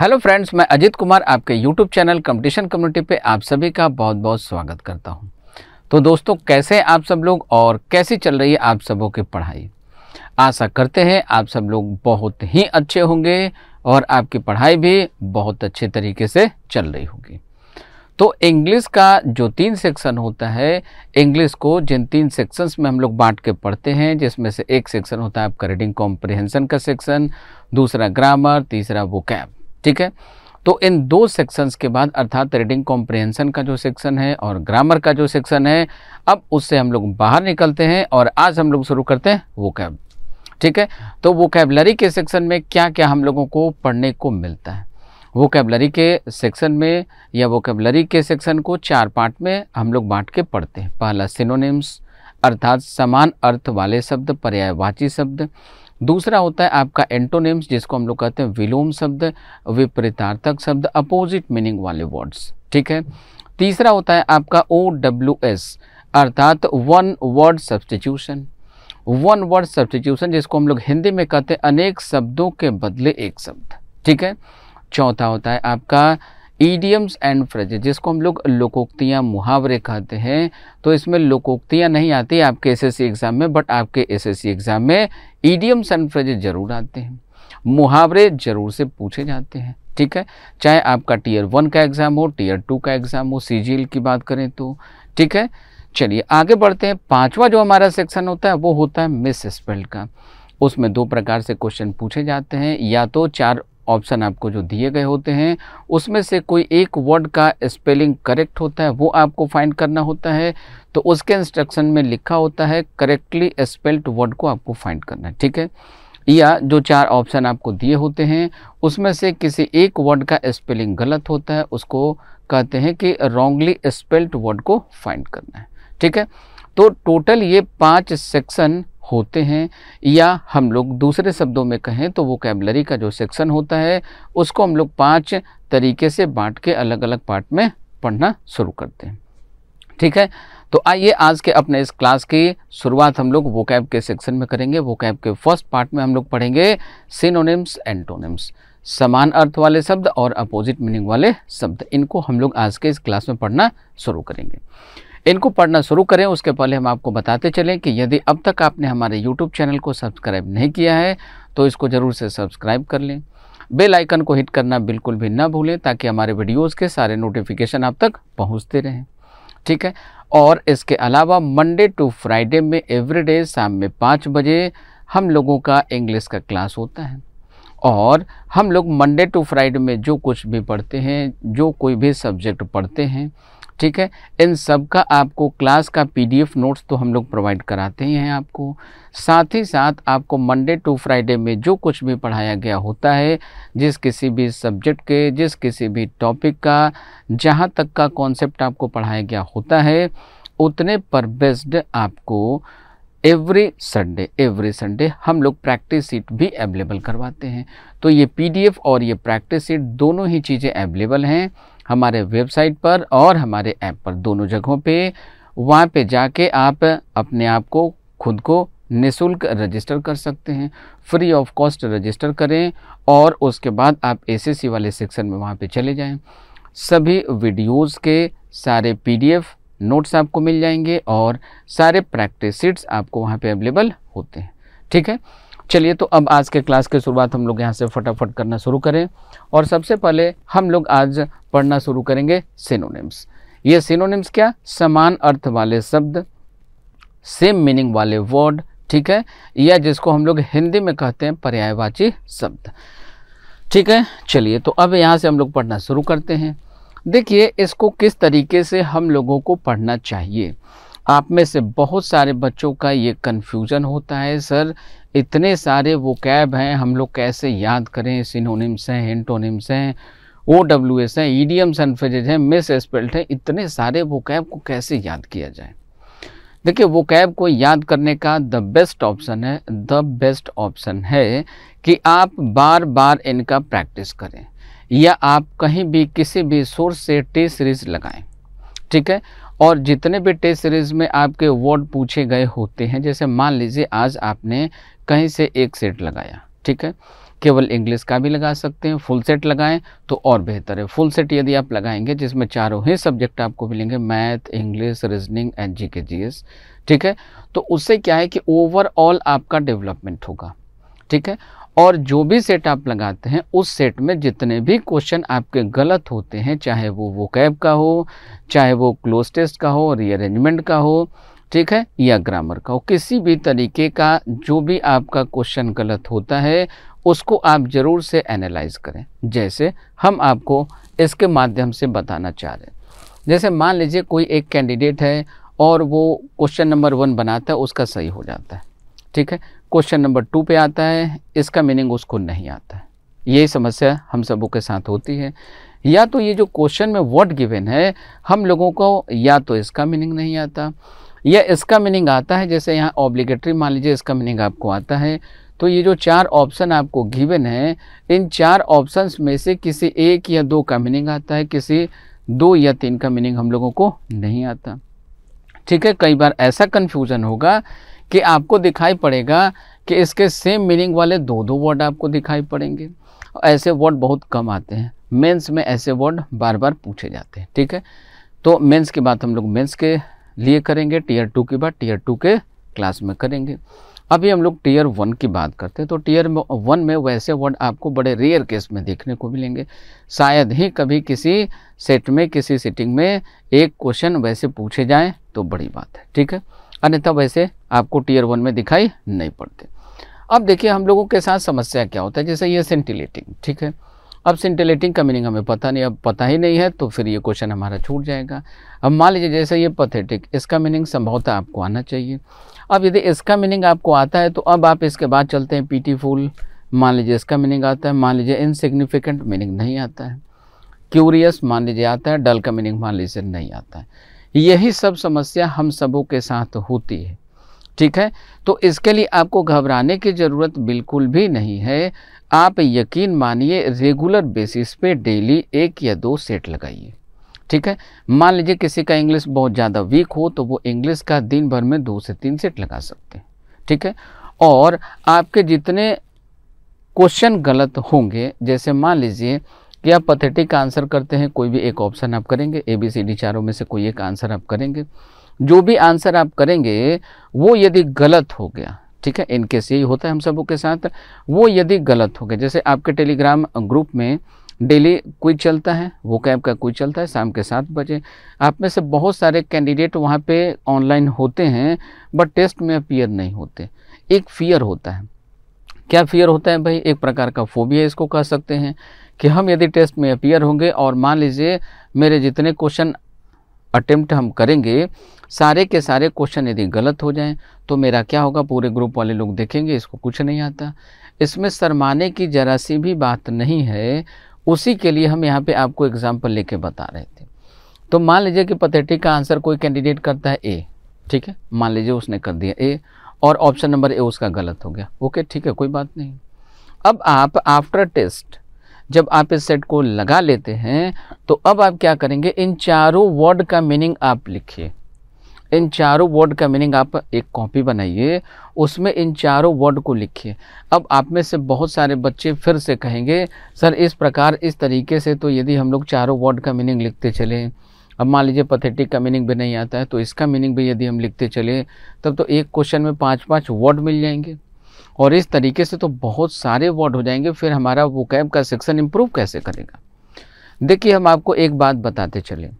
hello friends मैं अजित कुमार आपके YouTube channel competition community पे आप सभी का बहुत बहुत स्वागत करता हूँ तो दोस्तों कैसे आप सब लोग और कैसी चल रही है आप सबों की पढ़ाई आशा करते हैं आप सब लोग बहुत ही अच्छे होंगे और आपकी पढ़ाई भी बहुत अच्छे तरीके से चल रही होगी तो इंग्लिश का जो तीन सेक्शन होता है इंग्लिश को जिन तीन सेक्शंस में हम लोग बांट के पढ़ते हैं जिसमें से एक सेक्शन होता है आपका रीडिंग कॉम्प्रिहेंसन का सेक्शन दूसरा ग्रामर तीसरा वो कैब ठीक है तो इन दो सेक्शंस के बाद अर्थात रीडिंग कॉम्प्रिहेंसन का जो सेक्शन है और ग्रामर का जो सेक्शन है अब उससे हम लोग बाहर निकलते हैं और आज हम लोग शुरू करते हैं वो कैब ठीक है तो वो कैबलरी के सेक्शन में क्या क्या हम लोगों को पढ़ने को मिलता है वो कैबलरी के सेक्शन में या वो कैबलरी के सेक्शन को चार पार्ट में हम लोग बांट के पढ़ते हैं पहला सिनोनिम्स अर्थात समान अर्थ वाले शब्द पर्यायवाची शब्द दूसरा होता है आपका एंटोनिम्स जिसको हम लोग कहते हैं विलोम शब्द विपरीतार्थक शब्द अपोजिट मीनिंग वाले वर्ड्स ठीक है तीसरा होता है आपका ओ डब्ल्यू एस अर्थात one word substitution one word substitution जिसको हम लोग हिंदी में कहते हैं अनेक शब्दों के बदले एक शब्द ठीक है चौथा होता है आपका ईडियम्स एंड फ्रेज जिसको हम लोग लोकोक्तियाँ मुहावरे कहते हैं तो इसमें लोकोक्तियाँ नहीं आती आपके एसएससी एग्ज़ाम में बट आपके एसएससी एग्ज़ाम में ईडियम्स एंड फ्रेज ज़रूर आते हैं मुहावरे ज़रूर से पूछे जाते हैं ठीक है चाहे आपका टीयर वन का एग्ज़ाम हो टीयर टू का एग्ज़ाम हो सी की बात करें तो ठीक है चलिए आगे बढ़ते हैं पाँचवा जो हमारा सेक्शन होता है वो होता है मिस स्पेल का उसमें दो प्रकार से क्वेश्चन पूछे जाते हैं या तो चार ऑप्शन आपको जो दिए गए होते हैं उसमें से कोई एक वर्ड का स्पेलिंग करेक्ट होता है वो आपको फाइंड करना होता है तो उसके इंस्ट्रक्शन में लिखा होता है करेक्टली स्पेल्ड वर्ड को आपको फाइंड करना है ठीक है या जो चार ऑप्शन आपको दिए होते हैं उसमें से किसी एक वर्ड का स्पेलिंग गलत होता है उसको कहते हैं कि रॉन्गली स्पेल्ड वर्ड को फाइंड करना है ठीक है तो टोटल ये पांच सेक्शन होते हैं या हम लोग दूसरे शब्दों में कहें तो वोकेबलरी का जो सेक्शन होता है उसको हम लोग पाँच तरीके से बांट के अलग अलग पार्ट में पढ़ना शुरू करते हैं ठीक है तो आइए आज के अपने इस क्लास की शुरुआत हम लोग वोकैब के सेक्शन में करेंगे वोकैब के फर्स्ट पार्ट में हम लोग पढ़ेंगे सिनोनिम्स एंटोनिम्स समान अर्थ वाले शब्द और अपोजिट मीनिंग वाले शब्द इनको हम लोग आज के इस क्लास में पढ़ना शुरू करेंगे इनको पढ़ना शुरू करें उसके पहले हम आपको बताते चलें कि यदि अब तक आपने हमारे यूट्यूब चैनल को सब्सक्राइब नहीं किया है तो इसको ज़रूर से सब्सक्राइब कर लें बेल आइकन को हिट करना बिल्कुल भी ना भूलें ताकि हमारे वीडियोज़ के सारे नोटिफिकेशन आप तक पहुँचते रहें ठीक है और इसके अलावा मंडे टू फ्राइडे में एवरीडे शाम में पाँच बजे हम लोगों का इंग्लिश का क्लास होता है और हम लोग मंडे टू फ्राइडे में जो कुछ भी पढ़ते हैं जो कोई भी सब्जेक्ट पढ़ते हैं ठीक है इन सब का आपको क्लास का पीडीएफ नोट्स तो हम लोग प्रोवाइड कराते ही हैं आपको साथ ही साथ आपको मंडे टू फ्राइडे में जो कुछ भी पढ़ाया गया होता है जिस किसी भी सब्जेक्ट के जिस किसी भी टॉपिक का जहाँ तक का कॉन्सेप्ट आपको पढ़ाया गया होता है उतने पर बेस्ड आपको एवरी संडे एवरी संडे हम लोग प्रैक्टिस सीट भी अवेलेबल करवाते हैं तो ये पीडीएफ और ये प्रैक्टिस सीट दोनों ही चीज़ें अवेलेबल हैं हमारे वेबसाइट पर और हमारे ऐप पर दोनों जगहों पे वहाँ पे जाके आप अपने आप को खुद को निशुल्क रजिस्टर कर सकते हैं फ्री ऑफ कॉस्ट रजिस्टर करें और उसके बाद आप एसएससी वाले सेक्शन में वहाँ पे चले जाएं सभी वीडियोस के सारे पीडीएफ नोट्स आपको मिल जाएंगे और सारे प्रैक्टिस सीट्स आपको वहाँ पे अवेलेबल होते हैं ठीक है चलिए तो अब आज के क्लास की शुरुआत हम लोग यहाँ से फटाफट करना शुरू करें और सबसे पहले हम लोग आज पढ़ना शुरू करेंगे सिनोनिम्स ये सिनोनिम्स क्या समान अर्थ वाले शब्द सेम मीनिंग वाले वर्ड ठीक है या जिसको हम लोग हिंदी में कहते हैं पर्यायवाची शब्द ठीक है चलिए तो अब यहाँ से हम लोग पढ़ना शुरू करते हैं देखिए इसको किस तरीके से हम लोगों को पढ़ना चाहिए आप में से बहुत सारे बच्चों का ये कन्फ्यूज़न होता है सर इतने सारे वो कैब हैं हम लोग कैसे याद करें सिनोनिम्स हैं हिंटोनिम्स हैं ओ डब्ल्यू एस हैं ई डी एम्स एंड हैं मिस एस्पेल्ट हैं इतने सारे वो कैब को कैसे याद किया जाए देखिए वो कैब को याद करने का द बेस्ट ऑप्शन है द बेस्ट ऑप्शन है कि आप बार बार इनका प्रैक्टिस करें या आप कहीं भी किसी भी सोर्स से टी सीरीज लगाएं ठीक है और जितने भी टेस्ट सीरीज़ में आपके वर्ड पूछे गए होते हैं जैसे मान लीजिए आज आपने कहीं से एक सेट लगाया ठीक है केवल इंग्लिश का भी लगा सकते हैं फुल सेट लगाएं तो और बेहतर है फुल सेट यदि आप लगाएंगे जिसमें चारों ही सब्जेक्ट आपको मिलेंगे math English reasoning and G K G S ठीक है तो उससे क्या है कि ओवरऑल आपका डेवलपमेंट होगा ठीक है और जो भी सेट आप लगाते हैं उस सेट में जितने भी क्वेश्चन आपके गलत होते हैं चाहे वो वो कैब का हो चाहे वो क्लोज टेस्ट का हो रीअरेंजमेंट का हो ठीक है या ग्रामर का हो किसी भी तरीके का जो भी आपका क्वेश्चन गलत होता है उसको आप ज़रूर से एनालाइज करें जैसे हम आपको इसके माध्यम से बताना चाह रहे हैं जैसे मान लीजिए कोई एक कैंडिडेट है और वो क्वेश्चन नंबर वन बनाता है उसका सही हो जाता है ठीक है क्वेश्चन नंबर टू पे आता है इसका मीनिंग उसको नहीं आता है यही समस्या हम सबों के साथ होती है या तो ये जो क्वेश्चन में व्हाट गिवन है हम लोगों को या तो इसका मीनिंग नहीं आता या इसका मीनिंग आता है जैसे यहाँ ऑब्लिगेटरी मान लीजिए इसका मीनिंग आपको आता है तो ये जो चार ऑप्शन आपको गिवन है इन चार ऑप्शंस में से किसी एक या दो का मीनिंग आता है किसी दो या तीन का मीनिंग हम लोगों को नहीं आता ठीक है कई बार ऐसा कन्फ्यूज़न होगा कि आपको दिखाई पड़ेगा कि इसके सेम मीनिंग वाले दो दो वर्ड आपको दिखाई पड़ेंगे ऐसे वर्ड बहुत कम आते हैं मेंस में ऐसे वर्ड बार बार पूछे जाते हैं ठीक है तो मेंस की बात हम लोग मेंस के लिए करेंगे टीयर टू की बात टीयर टू के क्लास में करेंगे अभी हम लोग टीयर वन की बात करते हैं तो टीयर वन में वैसे वर्ड आपको बड़े रेयर केस में देखने को मिलेंगे शायद ही कभी किसी सेट में किसी सिटिंग में एक क्वेश्चन वैसे पूछे जाएँ तो बड़ी बात है ठीक है अन्यथा वैसे आपको टीयर वन में दिखाई नहीं पड़ते अब देखिए हम लोगों के साथ समस्या क्या होता है जैसे ये सेंटिलेटिंग ठीक है अब सेंटिलेटिंग का मीनिंग हमें पता नहीं अब पता ही नहीं है तो फिर ये क्वेश्चन हमारा छूट जाएगा अब मान लीजिए जैसे ये पथेटिक इसका मीनिंग संभवतः आपको आना चाहिए अब यदि इसका मीनिंग आपको आता है तो अब आप इसके बाद चलते हैं पीटीफुल मान लीजिए इसका मीनिंग आता है मान लीजिए इनसिग्निफिकेंट मीनिंग नहीं आता है क्यूरियस मान लीजिए आता है डल का मीनिंग मान लीजिए नहीं आता है यही सब समस्या हम सबों के साथ होती है ठीक है तो इसके लिए आपको घबराने की ज़रूरत बिल्कुल भी नहीं है आप यकीन मानिए रेगुलर बेसिस पे डेली एक या दो सेट लगाइए ठीक है मान लीजिए किसी का इंग्लिश बहुत ज़्यादा वीक हो तो वो इंग्लिश का दिन भर में दो से तीन सेट लगा सकते हैं ठीक है और आपके जितने क्वेश्चन गलत होंगे जैसे मान लीजिए कि आप पथेटिक आंसर करते हैं कोई भी एक ऑप्शन आप करेंगे ए बी सी डी चारों में से कोई एक आंसर आप करेंगे जो भी आंसर आप करेंगे वो यदि गलत हो गया ठीक है इनके से ही होता है हम सबों के साथ वो यदि गलत हो गया जैसे आपके टेलीग्राम ग्रुप में डेली क्विज चलता है वो कैब का क्विज चलता है शाम के सात बजे आप में से बहुत सारे कैंडिडेट वहाँ पे ऑनलाइन होते हैं बट टेस्ट में अपियर नहीं होते एक फियर होता है क्या फियर होता है भाई एक प्रकार का फोबिया इसको कह सकते हैं कि हम यदि टेस्ट में अपियर होंगे और मान लीजिए मेरे जितने क्वेश्चन अटेम्प्ट हम करेंगे सारे के सारे क्वेश्चन यदि गलत हो जाएं तो मेरा क्या होगा पूरे ग्रुप वाले लोग देखेंगे इसको कुछ नहीं आता इसमें शरमाने की जरा सी भी बात नहीं है उसी के लिए हम यहाँ पे आपको एग्जाम्पल लेके बता रहे थे तो मान लीजिए कि पथेटिक का आंसर कोई कैंडिडेट करता है ए ठीक है मान लीजिए उसने कर दिया ए और ऑप्शन नंबर ए उसका गलत हो गया ओके ठीक है कोई बात नहीं अब आप आफ्टर टेस्ट जब आप इस सेट को लगा लेते हैं तो अब आप क्या करेंगे इन चारों वर्ड का मीनिंग आप लिखिए इन चारों वर्ड का मीनिंग आप एक कॉपी बनाइए उसमें इन चारों वर्ड को लिखिए अब आप में से बहुत सारे बच्चे फिर से कहेंगे सर इस प्रकार इस तरीके से तो यदि हम लोग चारों वर्ड का मीनिंग लिखते चले अब मान लीजिए पथेटिक का मीनिंग भी नहीं आता है तो इसका मीनिंग भी यदि हम लिखते चले तब तो एक क्वेश्चन में पाँच पाँच वर्ड मिल जाएंगे और इस तरीके से तो बहुत सारे वर्ड हो जाएंगे फिर हमारा वो कैब का सेक्शन इम्प्रूव कैसे करेगा देखिए हम आपको एक बात बताते चलें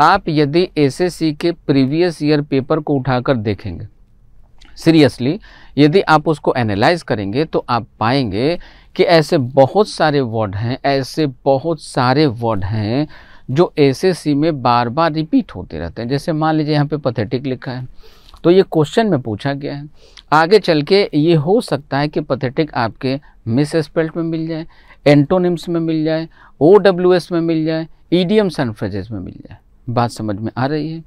आप यदि एसएससी के प्रीवियस ईयर पेपर को उठाकर देखेंगे सीरियसली यदि आप उसको एनालाइज करेंगे तो आप पाएंगे कि ऐसे बहुत सारे वर्ड हैं ऐसे बहुत सारे वर्ड हैं जो एसएससी में बार बार रिपीट होते रहते हैं जैसे मान लीजिए यहाँ पे पथेटिक लिखा है तो ये क्वेश्चन में पूछा गया है आगे चल के ये हो सकता है कि पथेटिक आपके मिस स्पेल्ट में मिल जाए एंटोनिम्स में मिल जाए ओ डब्ल्यू एस में मिल जाए ई डी एम सनफ्रेजेस में मिल जाए बात समझ में आ रही है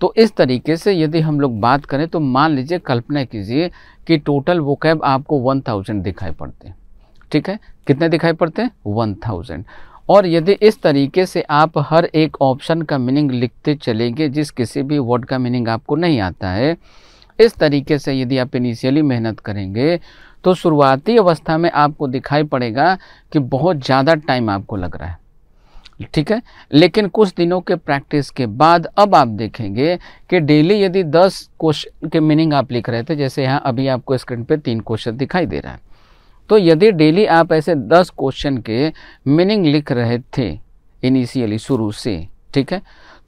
तो इस तरीके से यदि हम लोग बात करें तो मान लीजिए कल्पना कीजिए कि टोटल वो कैब आपको वन थाउजेंड दिखाई पड़ते हैं ठीक है कितने दिखाई पड़ते हैं वन थाउजेंड और यदि इस तरीके से आप हर एक ऑप्शन का मीनिंग लिखते चलेंगे जिस किसी भी वर्ड का मीनिंग आपको नहीं आता है इस तरीके से यदि आप इनिशियली मेहनत करेंगे तो शुरुआती अवस्था में आपको दिखाई पड़ेगा कि बहुत ज़्यादा टाइम आपको लग रहा है ठीक है लेकिन कुछ दिनों के प्रैक्टिस के बाद अब आप देखेंगे कि डेली यदि 10 क्वेश्चन के मीनिंग आप लिख रहे थे जैसे यहाँ अभी आपको स्क्रीन पे तीन क्वेश्चन दिखाई दे रहा है तो यदि डेली आप ऐसे दस क्वेश्चन के मीनिंग लिख रहे थे इनिशियली शुरू से ठीक है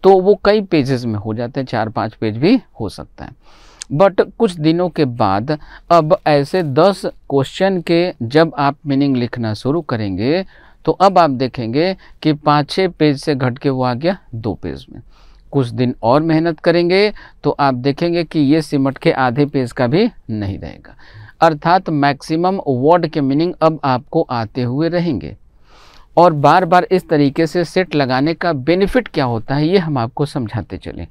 तो वो कई पेजेस में हो जाते हैं चार पाँच पेज भी हो सकता है बट कुछ दिनों के बाद अब ऐसे दस क्वेश्चन के जब आप मीनिंग लिखना शुरू करेंगे तो अब आप देखेंगे कि पाँच छः पेज से घट के वो आ गया दो पेज में कुछ दिन और मेहनत करेंगे तो आप देखेंगे कि ये सिमट के आधे पेज का भी नहीं रहेगा अर्थात मैक्सिमम वर्ड के मीनिंग अब आपको आते हुए रहेंगे और बार बार इस तरीके से सेट लगाने का बेनिफिट क्या होता है ये हम आपको समझाते चलें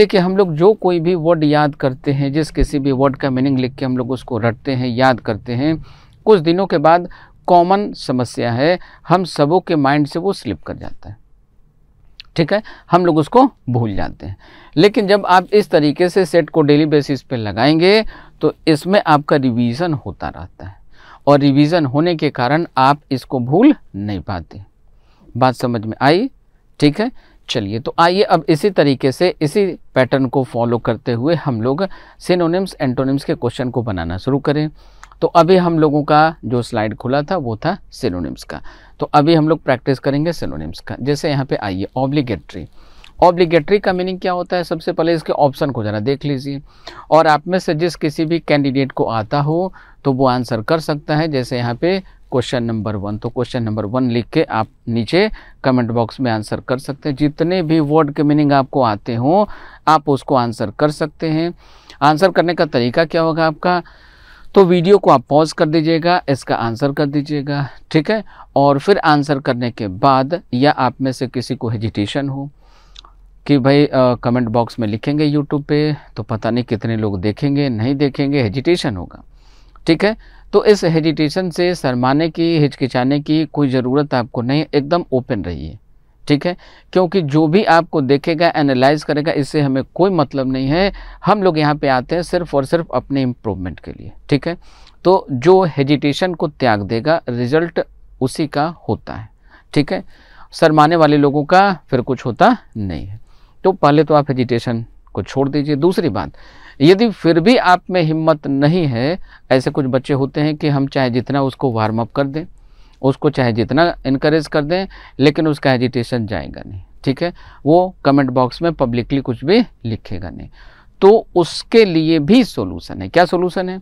देखिए हम लोग जो कोई भी वर्ड याद करते हैं जिस किसी भी वर्ड का मीनिंग लिख के हम लोग उसको रटते हैं याद करते हैं कुछ दिनों के बाद कॉमन समस्या है हम सबों के माइंड से वो स्लिप कर जाता है ठीक है हम लोग उसको भूल जाते हैं लेकिन जब आप इस तरीके से सेट को डेली बेसिस पे लगाएंगे तो इसमें आपका रिवीजन होता रहता है और रिवीजन होने के कारण आप इसको भूल नहीं पाते बात समझ में आई ठीक है चलिए तो आइए अब इसी तरीके से इसी पैटर्न को फॉलो करते हुए हम लोग सिनोनिम्स एंटोनिम्स के क्वेश्चन को बनाना शुरू करें तो अभी हम लोगों का जो स्लाइड खुला था वो था सिनोनिम्स का तो अभी हम लोग प्रैक्टिस करेंगे सिनोनिम्स का जैसे यहाँ पे आइए ऑब्लिगेटरी ऑब्लिगेटरी का मीनिंग क्या होता है सबसे पहले इसके ऑप्शन को ज़रा देख लीजिए और आप में से जिस किसी भी कैंडिडेट को आता हो तो वो आंसर कर सकता है जैसे यहाँ पे क्वेश्चन नंबर वन तो क्वेश्चन नंबर वन लिख के आप नीचे कमेंट बॉक्स में आंसर कर सकते हैं जितने भी वर्ड के मीनिंग आपको आते हों आप उसको आंसर कर सकते हैं आंसर करने का तरीका क्या होगा आपका तो वीडियो को आप पॉज कर दीजिएगा इसका आंसर कर दीजिएगा ठीक है और फिर आंसर करने के बाद या आप में से किसी को हेजिटेशन हो कि भाई आ, कमेंट बॉक्स में लिखेंगे यूट्यूब पे तो पता नहीं कितने लोग देखेंगे नहीं देखेंगे हेजिटेशन होगा ठीक है तो इस हेजिटेशन से शरमाने की हिचकिचाने की कोई ज़रूरत आपको नहीं एकदम ओपन रहिए ठीक है क्योंकि जो भी आपको देखेगा एनालाइज करेगा इससे हमें कोई मतलब नहीं है हम लोग यहाँ पे आते हैं सिर्फ और सिर्फ अपने इम्प्रूवमेंट के लिए ठीक है तो जो हेजिटेशन को त्याग देगा रिजल्ट उसी का होता है ठीक है शरमाने वाले लोगों का फिर कुछ होता नहीं है तो पहले तो आप हेजिटेशन को छोड़ दीजिए दूसरी बात यदि फिर भी आप में हिम्मत नहीं है ऐसे कुछ बच्चे होते हैं कि हम चाहे जितना उसको वार्म अप कर दें उसको चाहे जितना इनक्रेज कर दें लेकिन उसका हेजिटेशन जाएगा नहीं ठीक है वो कमेंट बॉक्स में पब्लिकली कुछ भी लिखेगा नहीं तो उसके लिए भी सोल्यूशन है क्या सोल्यूशन है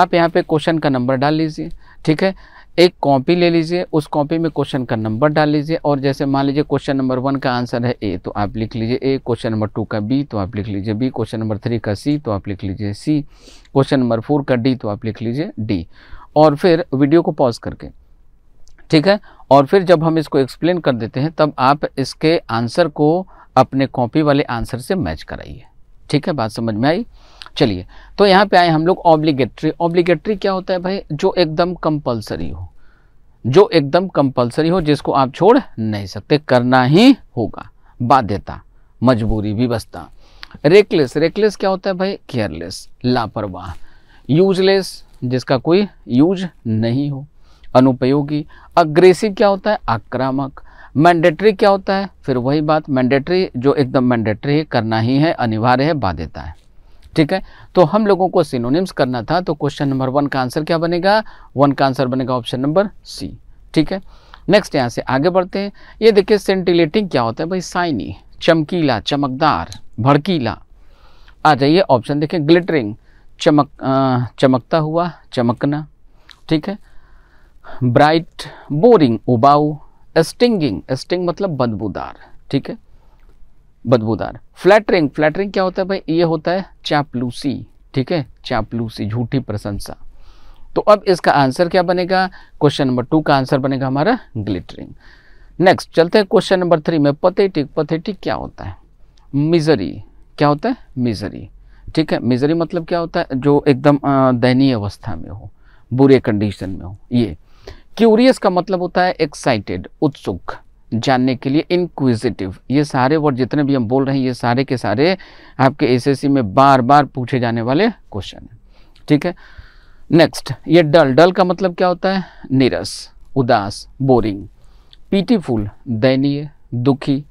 आप यहाँ पे क्वेश्चन का नंबर डाल लीजिए ठीक है एक कॉपी ले लीजिए उस कॉपी में क्वेश्चन का नंबर डाल लीजिए और जैसे मान लीजिए क्वेश्चन नंबर वन का आंसर है ए तो आप लिख लीजिए ए क्वेश्चन नंबर टू का बी तो आप लिख लीजिए बी क्वेश्चन नंबर थ्री का सी तो आप लिख लीजिए सी क्वेश्चन नंबर फोर का डी तो आप लिख लीजिए डी और फिर वीडियो को पॉज करके ठीक है और फिर जब हम इसको एक्सप्लेन कर देते हैं तब आप इसके आंसर को अपने कॉपी वाले आंसर से मैच कराइए ठीक है बात समझ में आई चलिए तो यहाँ पे आए हम लोग ऑब्लिगेटरी ऑब्लिगेटरी क्या होता है भाई जो एकदम कंपलसरी हो जो एकदम कंपलसरी हो जिसको आप छोड़ नहीं सकते करना ही होगा बाध्यता मजबूरी बसता रेकलेस रेकलेस क्या होता है भाई केयरलेस लापरवाह यूजलेस जिसका कोई यूज नहीं हो अनुपयोगी अग्रेसिव क्या होता है आक्रामक मैंडेटरी क्या होता है फिर वही बात मैंडेटरी जो एकदम मैंडेटरी है करना ही है अनिवार्य है बाध्यता है ठीक है तो हम लोगों को सिनोनिम्स करना था तो क्वेश्चन नंबर वन का आंसर क्या बनेगा वन का आंसर बनेगा ऑप्शन नंबर सी ठीक है नेक्स्ट यहाँ से आगे बढ़ते हैं ये देखिए सेंटिलेटिंग क्या होता है भाई साइनी चमकीला चमकदार भड़कीला आ जाइए ऑप्शन देखिए ग्लिटरिंग चमक चमकता हुआ चमकना ठीक है ब्राइट बोरिंग उबाऊ स्टिंगिंग स्टिंग मतलब बदबूदार ठीक है बदबूदार फ्लैटरिंग फ्लैटरिंग क्या होता है भाई ये होता है चापलूसी ठीक है चापलूसी झूठी प्रशंसा तो अब इसका आंसर क्या बनेगा क्वेश्चन नंबर टू का आंसर बनेगा हमारा ग्लिटरिंग नेक्स्ट चलते हैं क्वेश्चन नंबर थ्री में पथेटिक पथेटिक क्या होता है मिजरी क्या होता है मिजरी ठीक है मिजरी मतलब क्या होता है जो एकदम दयनीय अवस्था में हो बुरे कंडीशन में हो ये क्यूरियस का मतलब होता है एक्साइटेड उत्सुक जानने के लिए इनक्विजिटिव ये सारे वर्ड जितने भी हम बोल रहे हैं ये सारे के सारे आपके एसएससी में बार बार पूछे जाने वाले क्वेश्चन हैं ठीक है नेक्स्ट ये डल डल का मतलब क्या होता है नीरस उदास बोरिंग पीटीफुल दयनीय दुखी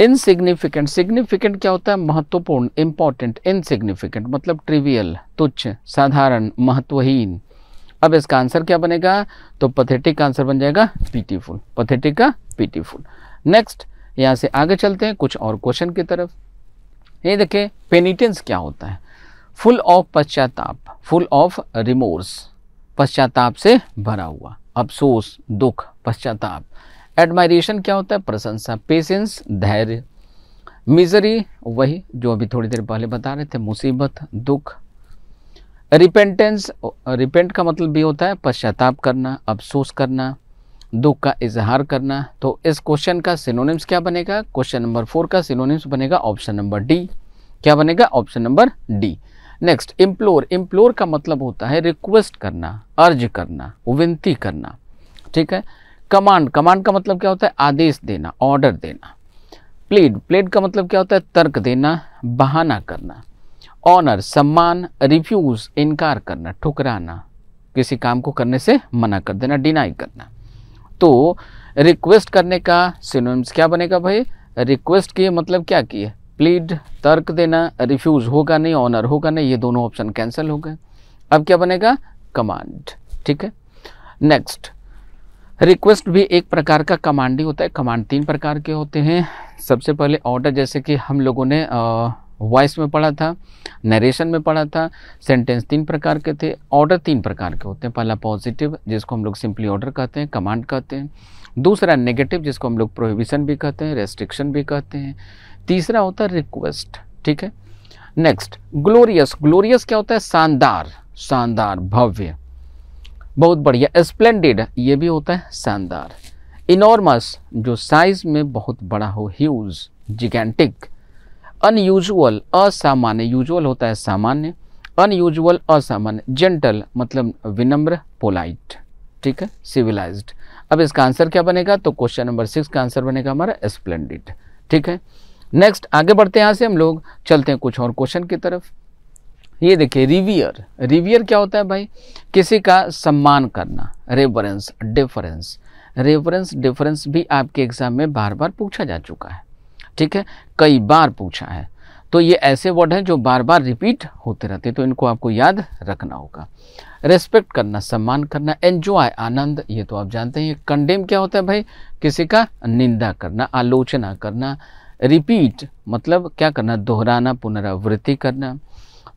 इनसिग्निफिकेंट सिग्निफिकेंट क्या होता है महत्वपूर्ण इंपॉर्टेंट इनसिग्निफिकेंट मतलब ट्रिवियल तुच्छ साधारण महत्वहीन अब इसका आंसर क्या बनेगा तो पथेटिक का आंसर बन जाएगा पीटीफुल पथेटिक का पीटीफुल नेक्स्ट यहाँ से आगे चलते हैं कुछ और क्वेश्चन की तरफ ये देखिए पेनिटेंस क्या होता है फुल ऑफ पश्चाताप फुल ऑफ रिमोर्स पश्चाताप से भरा हुआ अफसोस दुख पश्चाताप एडमायरेशन क्या होता है प्रशंसा पेशेंस धैर्य मिजरी वही जो अभी थोड़ी देर पहले बता रहे थे मुसीबत दुख रिपेंटेंस रिपेंट का मतलब भी होता है पश्चाताप करना अफसोस करना दुख का इजहार करना तो इस क्वेश्चन का सिनोनिम्स क्या बनेगा क्वेश्चन नंबर फोर का सिनोनिम्स बनेगा ऑप्शन नंबर डी क्या बनेगा option number D next implore implore का मतलब होता है रिक्वेस्ट करना अर्ज करना विनती करना ठीक है कमांड कमांड का मतलब क्या होता है आदेश देना ऑर्डर देना प्लेड प्लेड का मतलब क्या होता है तर्क देना बहाना करना ऑनर सम्मान रिफ्यूज इनकार करना ठुकराना किसी काम को करने से मना कर देना डिनाई करना तो रिक्वेस्ट करने का सिनोनिम्स क्या बनेगा भाई रिक्वेस्ट किए मतलब क्या किए प्लीड तर्क देना रिफ्यूज होगा नहीं ऑनर होगा नहीं ये दोनों ऑप्शन कैंसिल हो गए अब क्या बनेगा कमांड ठीक है नेक्स्ट रिक्वेस्ट भी एक प्रकार का कमांड ही होता है कमांड तीन प्रकार के होते हैं सबसे पहले ऑर्डर जैसे कि हम लोगों ने आ, वॉइस में पढ़ा था नरेशन में पढ़ा था सेंटेंस तीन प्रकार के थे ऑर्डर तीन प्रकार के होते हैं पहला पॉजिटिव जिसको हम लोग सिंपली ऑर्डर कहते हैं कमांड कहते हैं दूसरा नेगेटिव जिसको हम लोग प्रोहिबिशन भी कहते हैं रेस्ट्रिक्शन भी कहते हैं तीसरा होता है रिक्वेस्ट ठीक है नेक्स्ट ग्लोरियस ग्लोरियस क्या होता है शानदार शानदार भव्य बहुत बढ़िया स्प्लेंडेड ये भी होता है शानदार इनॉर्मस जो साइज में बहुत बड़ा हो ह्यूज जिगेंटिक अनयूजुअल असामान्य यूजुअल होता है सामान्य अनयूजुअल असामान्य जेंटल मतलब विनम्र पोलाइट ठीक है सिविलाइज्ड अब इसका आंसर क्या बनेगा तो क्वेश्चन नंबर सिक्स का आंसर बनेगा हमारा स्प्लेंडिड ठीक है नेक्स्ट आगे बढ़ते हैं यहाँ से हम लोग चलते हैं कुछ और क्वेश्चन की तरफ ये देखिए रिवियर रिवियर क्या होता है भाई किसी का सम्मान करना रेफरेंस डिफरेंस रेफरेंस डिफरेंस भी आपके एग्जाम में बार बार पूछा जा चुका है ठीक है कई बार पूछा है तो ये ऐसे वर्ड हैं जो बार बार रिपीट होते रहते हैं तो इनको आपको याद रखना होगा रेस्पेक्ट करना सम्मान करना एंजॉय आनंद ये तो आप जानते हैं कंडेम क्या होता है भाई किसी का निंदा करना आलोचना करना रिपीट मतलब क्या करना दोहराना पुनरावृत्ति करना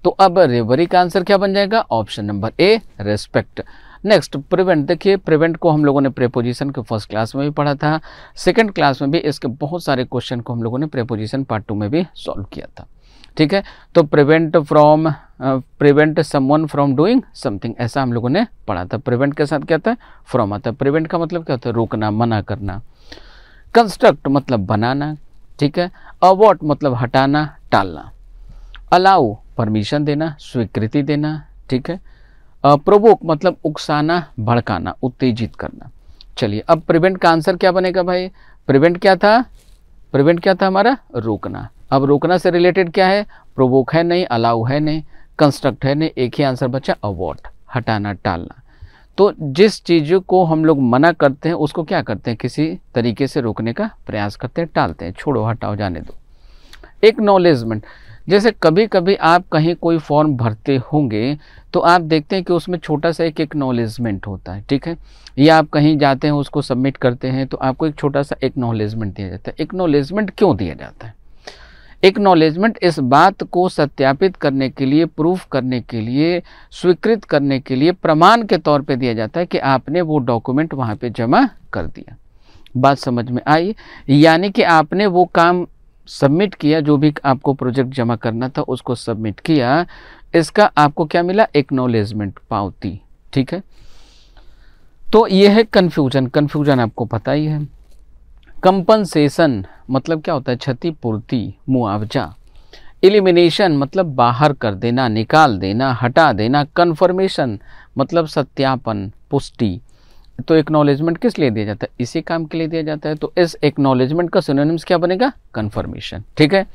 तो अब रेवरी का आंसर क्या बन जाएगा option number A respect next prevent देखिए प्रिवेंट को हम लोगों ने प्रेपोजिशन के फर्स्ट क्लास में भी पढ़ा था सेकेंड क्लास में भी इसके बहुत सारे क्वेश्चन को हम लोगों ने प्रेपोजिशन पार्ट टू में भी सॉल्व किया था ठीक है तो prevent from prevent someone from doing something ऐसा हम लोगों ने पढ़ा था प्रिवेंट के साथ क्या था फ्रॉम आता है प्रिवेंट का मतलब क्या होता है रोकना मना करना कंस्ट्रक्ट मतलब बनाना ठीक है अवॉट मतलब हटाना टालना अलाउ परमिशन देना स्वीकृति देना ठीक है प्रोवोक मतलब उकसाना भड़काना उत्तेजित करना चलिए अब प्रिवेंट का आंसर क्या बनेगा भाई प्रिवेंट क्या था प्रिवेंट क्या था हमारा रोकना अब रोकना से रिलेटेड क्या है प्रोवोक है नहीं अलाउ है नहीं कंस्ट्रक्ट है नहीं एक ही आंसर बचा अवॉट हटाना टालना तो जिस चीज़ को हम लोग मना करते हैं उसको क्या करते हैं किसी तरीके से रोकने का प्रयास करते हैं टालते हैं छोड़ो हटाओ जाने दो एक नॉलेजमेंट जैसे कभी कभी आप कहीं कोई फॉर्म भरते होंगे तो आप देखते हैं कि उसमें छोटा सा एक एक्नॉलेजमेंट होता है ठीक है या आप कहीं जाते हैं उसको सबमिट करते हैं तो आपको एक छोटा सा एक्नॉलेजमेंट दिया जाता है एक्नॉलेजमेंट क्यों दिया जाता है एक्नॉलेजमेंट इस बात को सत्यापित करने के लिए प्रूफ करने के लिए स्वीकृत करने के लिए प्रमाण के तौर पर दिया जाता है कि आपने वो डॉक्यूमेंट वहाँ पर जमा कर दिया बात समझ में आई यानी कि आपने वो काम सबमिट किया जो भी आपको प्रोजेक्ट जमा करना था उसको सबमिट किया इसका आपको क्या मिला एक्नोलेजमेंट पावती ठीक है तो ये है कन्फ्यूजन कन्फ्यूजन आपको पता ही है कंपनसेशन मतलब क्या होता है क्षतिपूर्ति मुआवजा एलिमिनेशन मतलब बाहर कर देना निकाल देना हटा देना कन्फर्मेशन मतलब सत्यापन पुष्टि तो एक्नॉलेजमेंट किस लिए दिया जाता है इसी काम के लिए दिया जाता है तो इस एक्नॉलेजमेंट का सिनोनिम्स क्या बनेगा कन्फर्मेशन ठीक है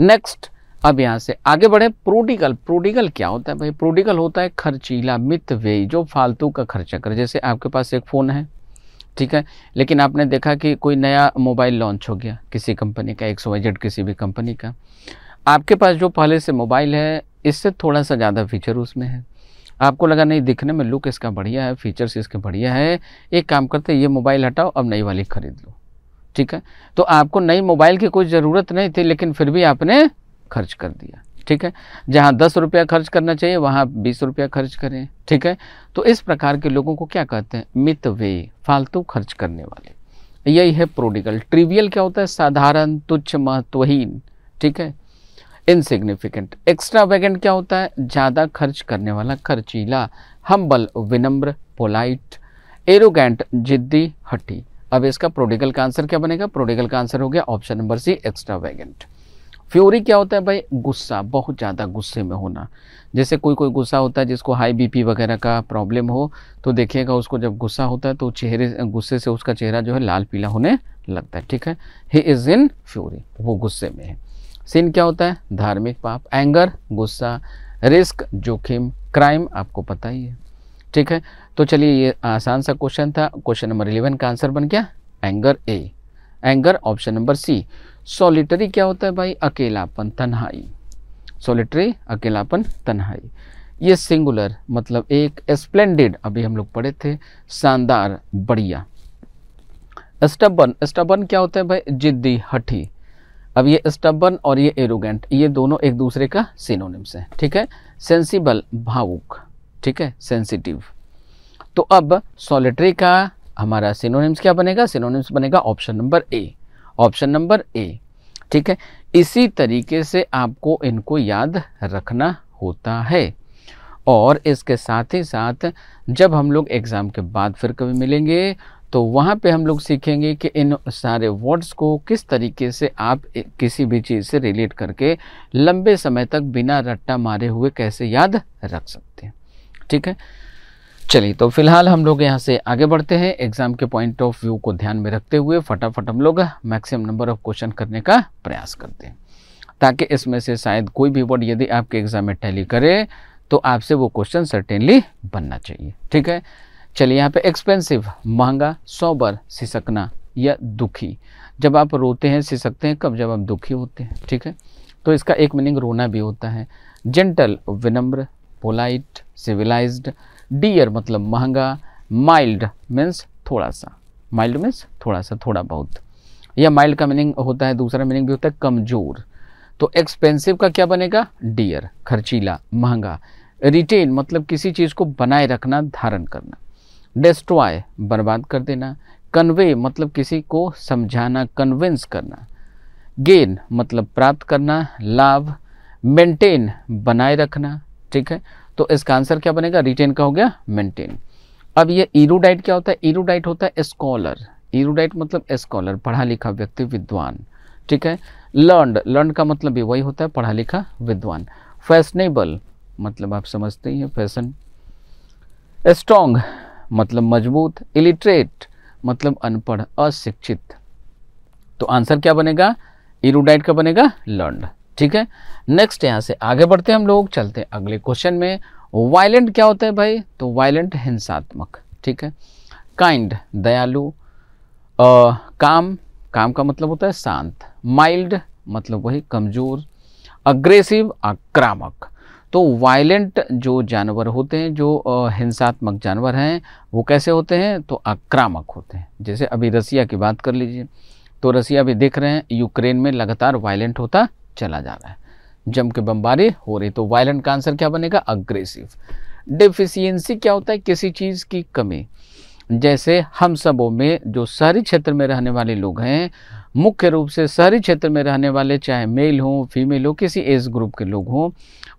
नेक्स्ट अब यहाँ से आगे बढ़े प्रोडिकल प्रोडिकल क्या होता है भाई प्रोडिकल होता है खर्चीला मित वे जो फालतू का खर्चा कर जैसे आपके पास एक फ़ोन है ठीक है लेकिन आपने देखा कि कोई नया मोबाइल लॉन्च हो गया किसी कंपनी का एक सौ किसी भी कंपनी का आपके पास जो पहले से मोबाइल है इससे थोड़ा सा ज़्यादा फीचर उसमें है आपको लगा नहीं दिखने में लुक इसका बढ़िया है फीचर्स इसके बढ़िया है एक काम करते ये मोबाइल हटाओ अब नई वाली ख़रीद लो ठीक है तो आपको नई मोबाइल की कोई ज़रूरत नहीं थी लेकिन फिर भी आपने खर्च कर दिया ठीक है जहाँ दस रुपया खर्च करना चाहिए वहाँ बीस रुपया खर्च करें ठीक है तो इस प्रकार के लोगों को क्या कहते हैं मित वे फालतू खर्च करने वाले यही है प्रोडिकल ट्रिवियल क्या होता है साधारण तुच्छ महत्वहीन ठीक है इनसिग्निफिकेंट एक्स्ट्रावेगेंट क्या होता है ज़्यादा खर्च करने वाला खर्चीला हम्बल विनम्र पोलाइट एरोगेंट जिद्दी हट्टी अब इसका प्रोडिकल का आंसर क्या बनेगा प्रोडिकल का आंसर हो गया option number C extravagant fury क्या होता है भाई गुस्सा बहुत ज़्यादा गुस्से में होना जैसे कोई कोई गुस्सा होता है जिसको हाई बीपी वगैरह का प्रॉब्लम हो तो देखिएगा उसको जब गुस्सा होता है तो चेहरे गुस्से से उसका चेहरा जो है लाल पीला होने लगता है ठीक है ही इज़ इन फ्योरी वो गुस्से में है सिन क्या होता है धार्मिक पाप एंगर गुस्सा रिस्क जोखिम क्राइम आपको पता ही है ठीक है तो चलिए ये आसान सा क्वेश्चन था क्वेश्चन नंबर इलेवन का आंसर बन गया anger A anger option number C solitary क्या होता है भाई अकेलापन तन्हाई सॉलिटरी अकेलापन तन्हाई ये सिंगुलर मतलब एक स्प्लेंडेड अभी हम लोग पढ़े थे शानदार बढ़िया स्टबन स्टबन क्या होता है भाई जिद्दी हठी अब ये स्टबन और ये एरोगेंट ये दोनों एक दूसरे का सिनोनिम्स हैं ठीक है सेंसिबल भावुक ठीक है सेंसिटिव तो अब सॉलिटरी का हमारा सिनोनिम्स क्या बनेगा सिनोनिम्स बनेगा option number A option number A ठीक है इसी तरीके से आपको इनको याद रखना होता है और इसके साथ ही साथ जब हम लोग एग्ज़ाम के बाद फिर कभी मिलेंगे तो वहाँ पे हम लोग सीखेंगे कि इन सारे वर्ड्स को किस तरीके से आप किसी भी चीज़ से रिलेट करके लंबे समय तक बिना रट्टा मारे हुए कैसे याद रख सकते हैं ठीक है चलिए तो फिलहाल हम लोग यहाँ से आगे बढ़ते हैं एग्ज़ाम के पॉइंट ऑफ व्यू को ध्यान में रखते हुए फटाफट हम लोग मैक्सिमम नंबर ऑफ क्वेश्चन करने का प्रयास करते हैं ताकि इसमें से शायद कोई भी वर्ड यदि आपके एग्ज़ाम में टैली करे तो आपसे वो क्वेश्चन सर्टेनली बनना चाहिए ठीक है चलिए यहाँ पे एक्सपेंसिव महंगा सोबर सिसकना या दुखी जब आप रोते हैं सिसकते हैं कब जब आप दुखी होते हैं ठीक है तो इसका एक मीनिंग रोना भी होता है जेंटल विनम्र पोलाइट सिविलाइज डियर मतलब महंगा माइल्ड मीन्स थोड़ा सा माइल्ड मीन्स थोड़ा सा थोड़ा बहुत या माइल्ड का मीनिंग होता है दूसरा मीनिंग भी होता है कमज़ोर तो एक्सपेंसिव का क्या बनेगा डियर खर्चीला महंगा रिटेन मतलब किसी चीज़ को बनाए रखना धारण करना डिस्ट्रॉय बर्बाद कर देना कन्वे मतलब किसी को समझाना कन्विंस करना गेन मतलब प्राप्त करना लाभ मेंटेन बनाए रखना ठीक है तो इसका आंसर क्या बनेगा रिटेन का हो गया मेंटेन अब ये इरूडाइट क्या होता है इरूडाइट होता है स्कॉलर इरूडाइट मतलब स्कॉलर पढ़ा लिखा व्यक्ति विद्वान ठीक है लर्न लर्न का मतलब भी वही होता है पढ़ा लिखा विद्वान फैशनेबल मतलब आप समझते ही हैं फैशन स्ट्रॉन्ग मतलब मजबूत इलिटरेट मतलब अनपढ़ अशिक्षित तो आंसर क्या बनेगा इरुडाइट का बनेगा लर्न ठीक है नेक्स्ट यहाँ से आगे बढ़ते हैं हम लोग चलते हैं अगले क्वेश्चन में वायलेंट क्या होता है भाई तो वायलेंट हिंसात्मक ठीक है काइंड दयालु आ, काम काम का मतलब होता है शांत माइल्ड मतलब वही कमज़ोर अग्रेसिव आक्रामक तो वायलेंट जो जानवर होते हैं जो हिंसात्मक जानवर हैं वो कैसे होते हैं तो आक्रामक होते हैं जैसे अभी रसिया की बात कर लीजिए तो रसिया भी देख रहे हैं यूक्रेन में लगातार वायलेंट होता चला जा रहा है जम के बमबारी हो रही तो वायलेंट का आंसर क्या बनेगा अग्रेसिव डिफिशियंसी क्या होता है किसी चीज़ की कमी जैसे हम सबों में जो शहरी क्षेत्र में रहने वाले लोग हैं मुख्य रूप से शहरी क्षेत्र में रहने वाले चाहे मेल हों फीमेल हो किसी एज ग्रुप के लोग हों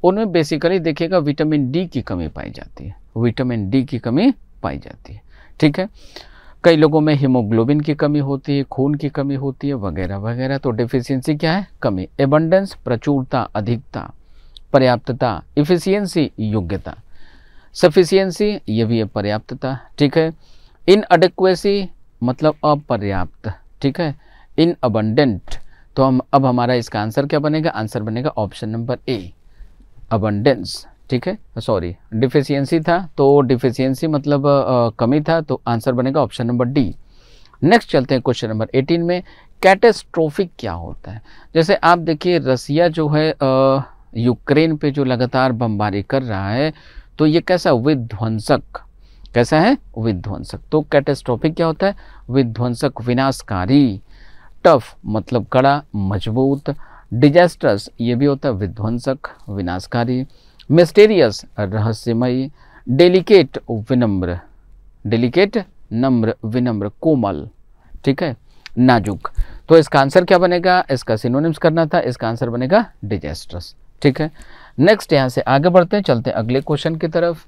उनमें बेसिकली देखिएगा विटामिन डी की कमी पाई जाती है विटामिन डी की कमी पाई जाती है ठीक है कई लोगों में हीमोग्लोबिन की कमी होती है खून की कमी होती है वगैरह वगैरह तो डिफिशियंसी क्या है कमी एबंडेंस प्रचुरता अधिकता पर्याप्तता इफिशियंसी योग्यता सफिशियंसी ये भी है पर्याप्तता ठीक है इन अडिक्वेसी मतलब अपर्याप्त ठीक है इन अबंडेंट तो हम अब हमारा इसका आंसर क्या बनेगा आंसर बनेगा ऑप्शन नंबर ए अबंडेंस ठीक है सॉरी डिफिशियंसी था तो डिफिशियंसी मतलब आ, कमी था तो आंसर बनेगा ऑप्शन नंबर डी नेक्स्ट चलते हैं क्वेश्चन नंबर 18 में कैटेस्ट्रोफिक क्या होता है जैसे आप देखिए रसिया जो है यूक्रेन पे जो लगातार बमबारी कर रहा है तो ये कैसा विध्वंसक कैसा है विध्वंसक तो कैटेस्ट्रोफिक क्या होता है विध्वंसक विनाशकारी टफ मतलब कड़ा मजबूत डिजास्टर्स ये भी होता है विध्वंसक विनाशकारी मिस्टेरियस रहस्यमय डेलिकेट विनम्र डेलिकेट नम्र विनम्र कोमल ठीक है नाजुक तो इसका आंसर क्या बनेगा इसका सिनोनिम्स करना था इसका आंसर बनेगा डिजेस्ट्रस ठीक है नेक्स्ट यहाँ से आगे बढ़ते हैं चलते हैं अगले क्वेश्चन की तरफ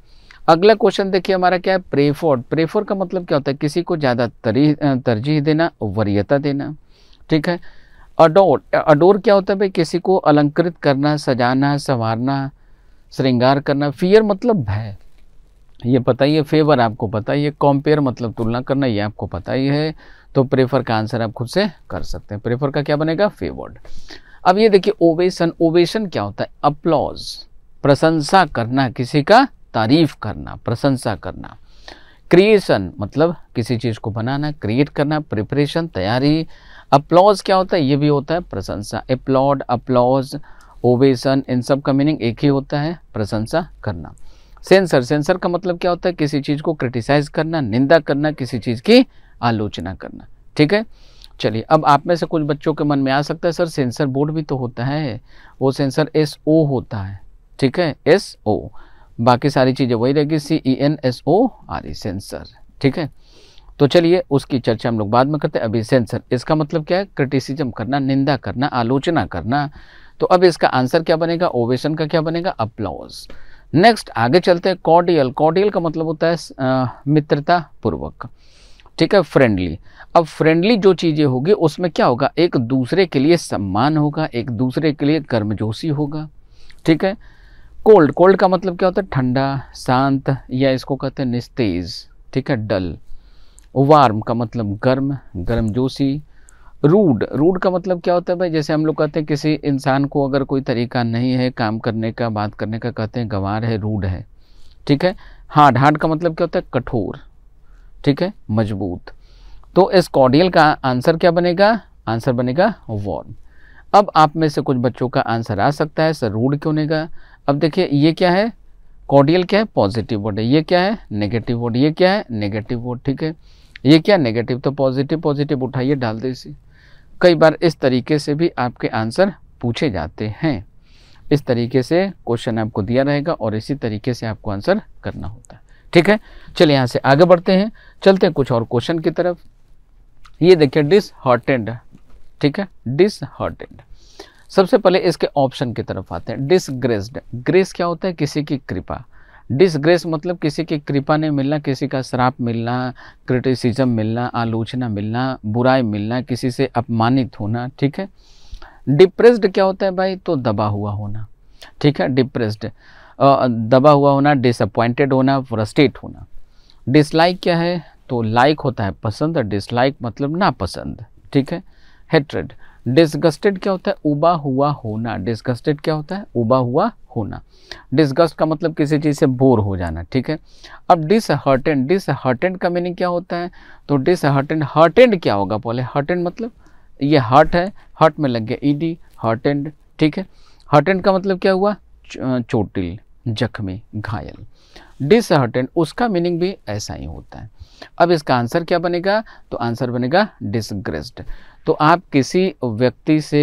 अगला क्वेश्चन देखिए हमारा क्या है प्रेफोर्ड प्रेफोर का मतलब क्या होता है किसी को ज़्यादा तरी तरजीह देना वरीयता देना ठीक है अडोर अडोर क्या होता है भाई किसी को अलंकृत करना सजाना संवारना श्रृंगार करना फियर मतलब भय ये पता ही है फेवर आपको पता ही है कॉम्पेयर मतलब तुलना करना ये आपको पता ही है तो प्रेफर का आंसर आप खुद से कर सकते हैं प्रेफर का क्या बनेगा फेवर्ड अब ये देखिए ओवेशन ओवेशन क्या होता है अप्लॉज प्रशंसा करना किसी का तारीफ करना प्रशंसा करना क्रिएशन मतलब किसी चीज़ को बनाना क्रिएट करना प्रिपरेशन तैयारी अप्लॉज क्या होता है ये भी होता है प्रशंसा अप्लॉड अप्लॉज ओवेशन इन सब का मीनिंग एक ही होता है प्रशंसा करना सेंसर सेंसर का मतलब क्या होता है किसी चीज़ को क्रिटिसाइज करना निंदा करना किसी चीज़ की आलोचना करना ठीक है चलिए अब आप में से कुछ बच्चों के मन में आ सकता है सर सेंसर बोर्ड भी तो होता है वो सेंसर एस ओ होता है ठीक है एस ओ बाकी सारी चीज़ें वही रहेगी C E N S O R ई सेंसर ठीक है तो चलिए उसकी चर्चा हम लोग बाद में करते हैं अभी सेंसर इसका मतलब क्या है क्रिटिसिज्म करना निंदा करना आलोचना करना तो अब इसका आंसर क्या बनेगा ओवेशन का क्या बनेगा अपलॉज नेक्स्ट आगे चलते हैं कॉडियल कॉडियल का मतलब होता है मित्रता पूर्वक ठीक है फ्रेंडली अब फ्रेंडली जो चीज़ें होगी उसमें क्या होगा एक दूसरे के लिए सम्मान होगा एक दूसरे के लिए गर्मजोशी होगा ठीक है कोल्ड कोल्ड का मतलब क्या होता है ठंडा शांत या इसको कहते हैं निस्तेज ठीक है डल वार्म का मतलब गर्म गर्म जोशी रूड रूड का मतलब क्या होता है भाई जैसे हम लोग कहते हैं किसी इंसान को अगर कोई तरीका नहीं है काम करने का बात करने का कहते हैं गंवार है रूड है ठीक है हार्ड हार्ड का मतलब क्या होता है कठोर ठीक है मजबूत तो इस कॉडियल का आंसर क्या बनेगा आंसर बनेगा वार्म अब आप में से कुछ बच्चों का आंसर आ सकता है सर रूड क्यों नहीं अब देखिए ये क्या है कॉडियल क्या है पॉजिटिव वर्ड है ये क्या है नेगेटिव वर्ड ये क्या है नेगेटिव वर्ड ठीक है ये क्या नेगेटिव तो पॉजिटिव पॉजिटिव उठाइए डाल दे इसे कई बार इस तरीके से भी आपके आंसर पूछे जाते हैं इस तरीके से क्वेश्चन आपको दिया रहेगा और इसी तरीके से आपको आंसर करना होता है ठीक है चलिए यहाँ से आगे बढ़ते हैं चलते हैं कुछ और क्वेश्चन की तरफ ये देखिए डिसहार्टेंड ठीक है डिसहार्टेंड सबसे पहले इसके ऑप्शन की तरफ आते हैं डिसग्रेस्ड ग्रेस क्या होता है किसी की कृपा डिसग्रेस मतलब किसी की कृपा नहीं मिलना किसी का श्राप मिलना क्रिटिसिज्म मिलना आलोचना मिलना बुराई मिलना किसी से अपमानित होना ठीक है डिप्रेस्ड क्या होता है भाई तो दबा हुआ होना ठीक है डिप्रेस्ड दबा हुआ होना डिसअपॉइंटेड होना फ्रस्टेट होना डिसलाइक क्या है तो लाइक होता है पसंद और डिसलाइक मतलब नापसंद ठीक है हेट्रेड डिसगस्टेड क्या होता है उबा हुआ होना डिसगस्टेड क्या होता है उबा हुआ होना डिसगस्ट का मतलब किसी चीज़ से बोर हो जाना ठीक है अब डिसहर्टेंड डिसहर्टेंड का मीनिंग क्या होता है तो डिसहर्टेंड हर्टेंड क्या होगा बोले हर्टेंड मतलब ये हर्ट है हर्ट में लग गया ई डी हर्टेंड ठीक है हर्टेंड का मतलब क्या हुआ चोटिल जख्मी घायल डिसहर्टेंड उसका मीनिंग भी ऐसा ही होता है अब इसका आंसर क्या बनेगा तो आंसर बनेगा डिसग्रेस्ड तो आप किसी व्यक्ति से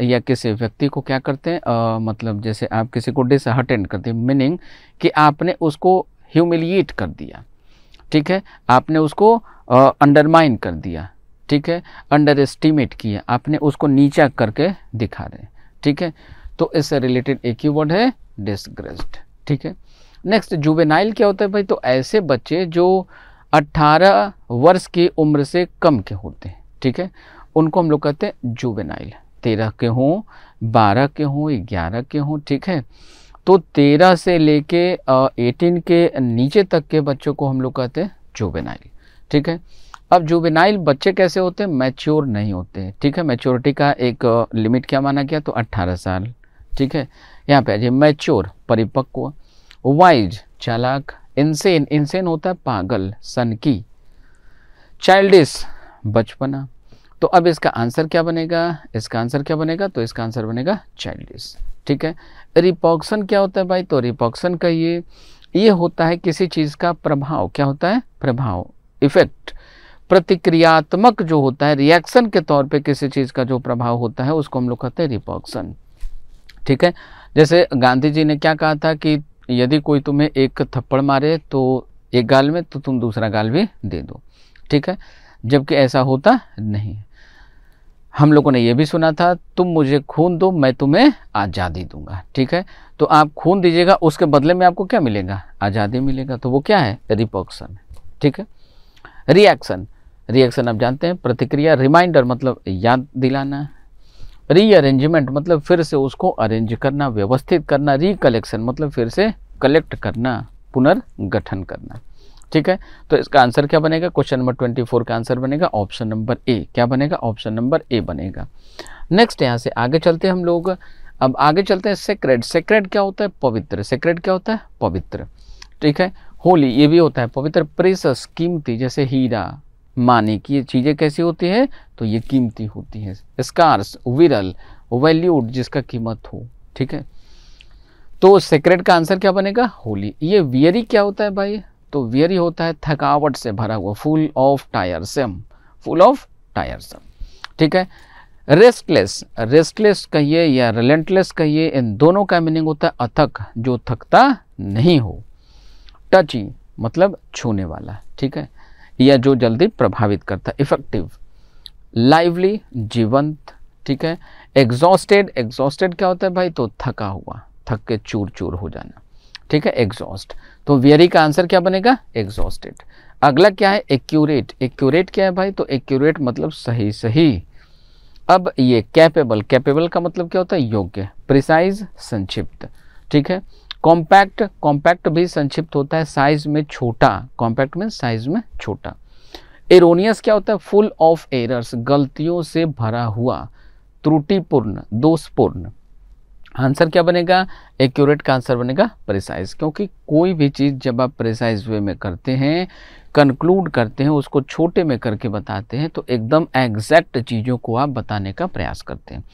या किसी व्यक्ति को क्या करते हैं मतलब जैसे आप किसी को डिस अटेंड करते हैं मीनिंग कि आपने उसको ह्यूमिलिएट कर दिया ठीक है आपने उसको अंडरमाइन कर दिया ठीक है अंडर एस्टिमेट किया आपने उसको नीचा करके दिखा रहे ठीक है तो इससे रिलेटेड एक ही वर्ड है डिसग्रेस्ड ठीक है नेक्स्ट जुबेनाइल क्या होता है भाई तो ऐसे बच्चे जो 18 वर्ष की उम्र से कम के होते हैं ठीक है उनको हम लोग कहते हैं जुबेनाइल तेरह के हों बारह के हों ग्यारह के हों ठीक है तो तेरह से लेके एटीन के नीचे तक के बच्चों को हम लोग कहते हैं जुबेनाइल ठीक है अब जुबेनाइल बच्चे कैसे होते हैं मैच्योर नहीं होते ठीक है मैच्योरिटी का एक लिमिट क्या माना गया तो अट्ठारह साल ठीक है यहाँ पे आ जाइए मैच्योर परिपक्व वाइज चालाक इंसेन इंसेन होता है पागल सन की चाइल्डिस बचपना तो अब इसका आंसर क्या बनेगा इसका आंसर क्या बनेगा तो इसका आंसर बनेगा चाइल्डिस ठीक है रिपोक्सन क्या होता है भाई तो रिपोक्सन का ये ये होता है किसी चीज़ का प्रभाव क्या होता है प्रभाव इफेक्ट प्रतिक्रियात्मक जो होता है रिएक्शन के तौर पे किसी चीज़ का जो प्रभाव होता है उसको हम लोग कहते हैं रिपोक्सन ठीक है जैसे गांधी जी ने क्या कहा था कि यदि कोई तुम्हें एक थप्पड़ मारे तो एक गाल में तो तुम दूसरा गाल भी दे दो ठीक है जबकि ऐसा होता नहीं हम लोगों ने यह भी सुना था तुम मुझे खून दो मैं तुम्हें आज़ादी दूंगा ठीक है तो आप खून दीजिएगा उसके बदले में आपको क्या मिलेगा आज़ादी मिलेगा तो वो क्या है रिपोक्शन ठीक है रिएक्शन रिएक्शन आप जानते हैं प्रतिक्रिया रिमाइंडर मतलब याद दिलाना रीअरेंजमेंट मतलब फिर से उसको अरेंज करना व्यवस्थित करना रिकलेक्शन मतलब फिर से कलेक्ट करना पुनर्गठन करना ठीक है तो इसका आंसर क्या बनेगा क्वेश्चन नंबर ट्वेंटी फोर का आंसर बनेगा ऑप्शन नंबर ए क्या बनेगा ऑप्शन नंबर ए बनेगा नेक्स्ट यहाँ से आगे चलते हम लोग अब आगे चलते हैं सेक्रेट सेक्रेट क्या होता है पवित्र सेक्रेट क्या होता है पवित्र ठीक है होली ये भी होता है पवित्र प्रेसस कीमती जैसे हीरा माने की ये चीज़ें कैसी होती है तो ये कीमती होती है स्कार्स विरल वैल्यूड जिसका कीमत हो ठीक है तो सेक्रेट का आंसर क्या बनेगा होली ये वियरी क्या होता है भाई तो वेरी होता है थकावट से भरा हुआ full of tiresome full of tiresome ठीक है रेस्टलेस रेस्टलेस कहिए या रिलेंटलेस कहिए इन दोनों का मीनिंग होता है अथक जो थकता नहीं हो टची मतलब छूने वाला ठीक है या जो जल्दी प्रभावित करता इफेक्टिव लाइवली जीवंत ठीक है एग्जॉस्टेड एग्जॉस्टेड क्या होता है भाई तो थका हुआ थक के चूर चूर हो जाना ठीक है एग्जॉस्ट तो वेरी का आंसर क्या बनेगा एग्जॉस्टेड अगला क्या है एक्यूरेट एक्यूरेट क्या है भाई तो एक्यूरेट मतलब सही सही अब ये कैपेबल कैपेबल का मतलब क्या होता है योग्य प्रिसाइज संक्षिप्त ठीक है कॉम्पैक्ट कॉम्पैक्ट भी संक्षिप्त होता है साइज में छोटा कॉम्पैक्ट में साइज में छोटा एरोनियस क्या होता है फुल ऑफ एरर्स गलतियों से भरा हुआ त्रुटिपूर्ण दोषपूर्ण आंसर क्या बनेगा एक्यूरेट का आंसर बनेगा प्रिसाइज क्योंकि कोई भी चीज़ जब आप प्रिसाइज वे में करते हैं कंक्लूड करते हैं उसको छोटे में करके बताते हैं तो एकदम एग्जैक्ट चीज़ों को आप बताने का प्रयास करते हैं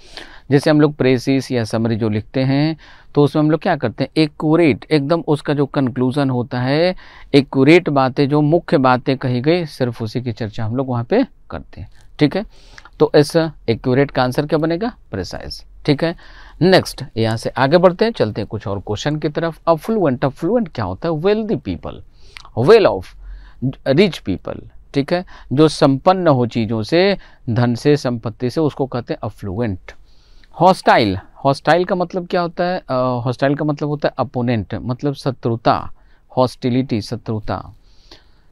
जैसे हम लोग प्रेसिस या समरी जो लिखते हैं तो उसमें हम लोग क्या करते हैं एक्यूरेट एकदम उसका जो कंक्लूज़न होता है एक्यूरेट बातें जो मुख्य बातें कही गई सिर्फ उसी की चर्चा हम लोग वहाँ पर करते हैं ठीक है तो इस एक्यूरेट का आंसर क्या बनेगा प्रिसाइज ठीक है नेक्स्ट यहाँ से आगे बढ़ते हैं चलते हैं कुछ और क्वेश्चन की तरफ अफ्लुएंट अफ्लुएंट क्या होता है wealthy people well off rich people ठीक है जो संपन्न हो चीज़ों से धन से संपत्ति से उसको कहते हैं अफ्लुएंट हॉस्टाइल हॉस्टाइल का मतलब क्या होता है हॉस्टाइल uh, का मतलब होता है अपोनेंट मतलब शत्रुता हॉस्टिलिटी शत्रुता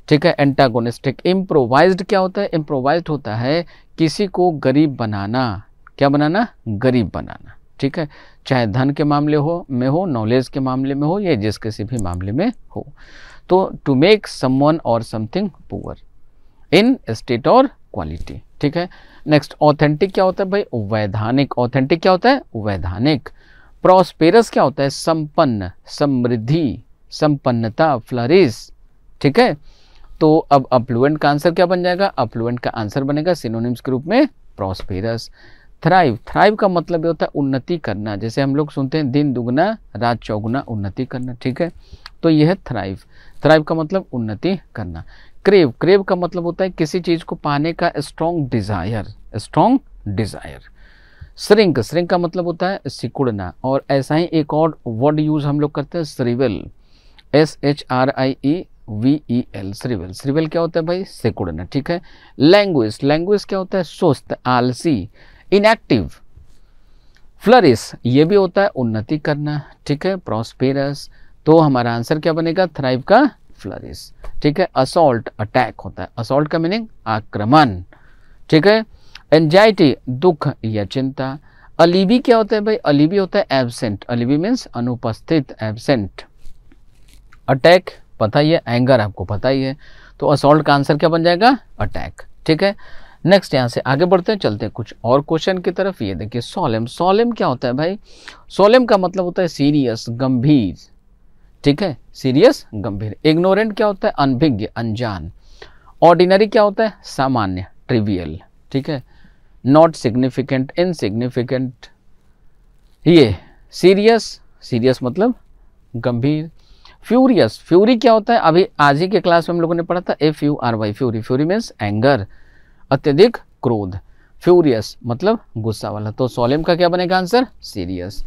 ठीक है एंटागोनिस्टिक इम्प्रोवाइज क्या होता है इम्प्रोवाइज होता है किसी को गरीब बनाना क्या बनाना गरीब बनाना ठीक है चाहे धन के मामले हो में हो नॉलेज के मामले में हो या जिस किसी भी मामले में हो तो to make someone or something poor in state or quality ठीक है नेक्स्ट ऑथेंटिक क्या होता है भाई वैधानिक ऑथेंटिक क्या होता है वैधानिक प्रॉस्पेरस क्या होता है संपन्न समृद्धि संपन्नता फ्लरिस ठीक है तो अब अप्लुएंट का आंसर क्या बन जाएगा अप्लुएंट का आंसर बनेगा सिनोनिम्स के रूप में प्रॉस्पेरस थ्राइव थ्राइव का मतलब ये होता है उन्नति करना जैसे हम लोग सुनते हैं दिन दुगना रात चौगुना उन्नति करना ठीक है तो यह है थ्राइव थ्राइव का मतलब उन्नति करना क्रेव क्रेव का मतलब होता है किसी चीज़ को पाने का strong desire strong desire shrink shrink का मतलब होता है सिकुड़ना और ऐसा ही एक और वर्ड यूज़ हम लोग करते हैं shrivel S H R I V E L shrivel shrivel श्रीवेल क्या होता है भाई सिकुड़ना ठीक है लैंग्वेज लैंग्वेज क्या होता है सुस्त आलसी इनएक्टिव फ्लरिस ये भी होता है उन्नति करना ठीक है प्रॉस्पेरस तो हमारा आंसर क्या बनेगा थ्राइव का फ्लरिस ठीक है असोल्ट अटैक होता है असोल्ट का मीनिंग आक्रमण ठीक है एंजाइटी दुख या चिंता अलीबी क्या होता है भाई अलीबी होता है एबसेंट अलीबी मीन्स अनुपस्थित एबसेंट अटैक पता ही है एंगर आपको पता ही है तो असोल्ट का आंसर क्या बन जाएगा अटैक ठीक है नेक्स्ट यहाँ से आगे बढ़ते हैं चलते हैं कुछ और क्वेश्चन की तरफ ये देखिए सोलेम सोलेम क्या होता है भाई सोलेम का मतलब होता है सीरियस गंभीर ठीक है सीरियस गंभीर इग्नोरेंट क्या होता है अनभिज्ञ अनजान ऑर्डिनरी क्या होता है सामान्य ट्रिवियल ठीक है नॉट सिग्निफिकेंट इनसिग्निफिकेंट ये सीरियस सीरियस मतलब गंभीर फ्यूरियस फ्यूरी क्या होता है अभी आज ही के क्लास में हम लोगों ने पढ़ा था F U R Y fury fury means anger अत्यधिक क्रोध फ्यूरियस मतलब गुस्सा वाला तो सोलेम का क्या बनेगा answer serious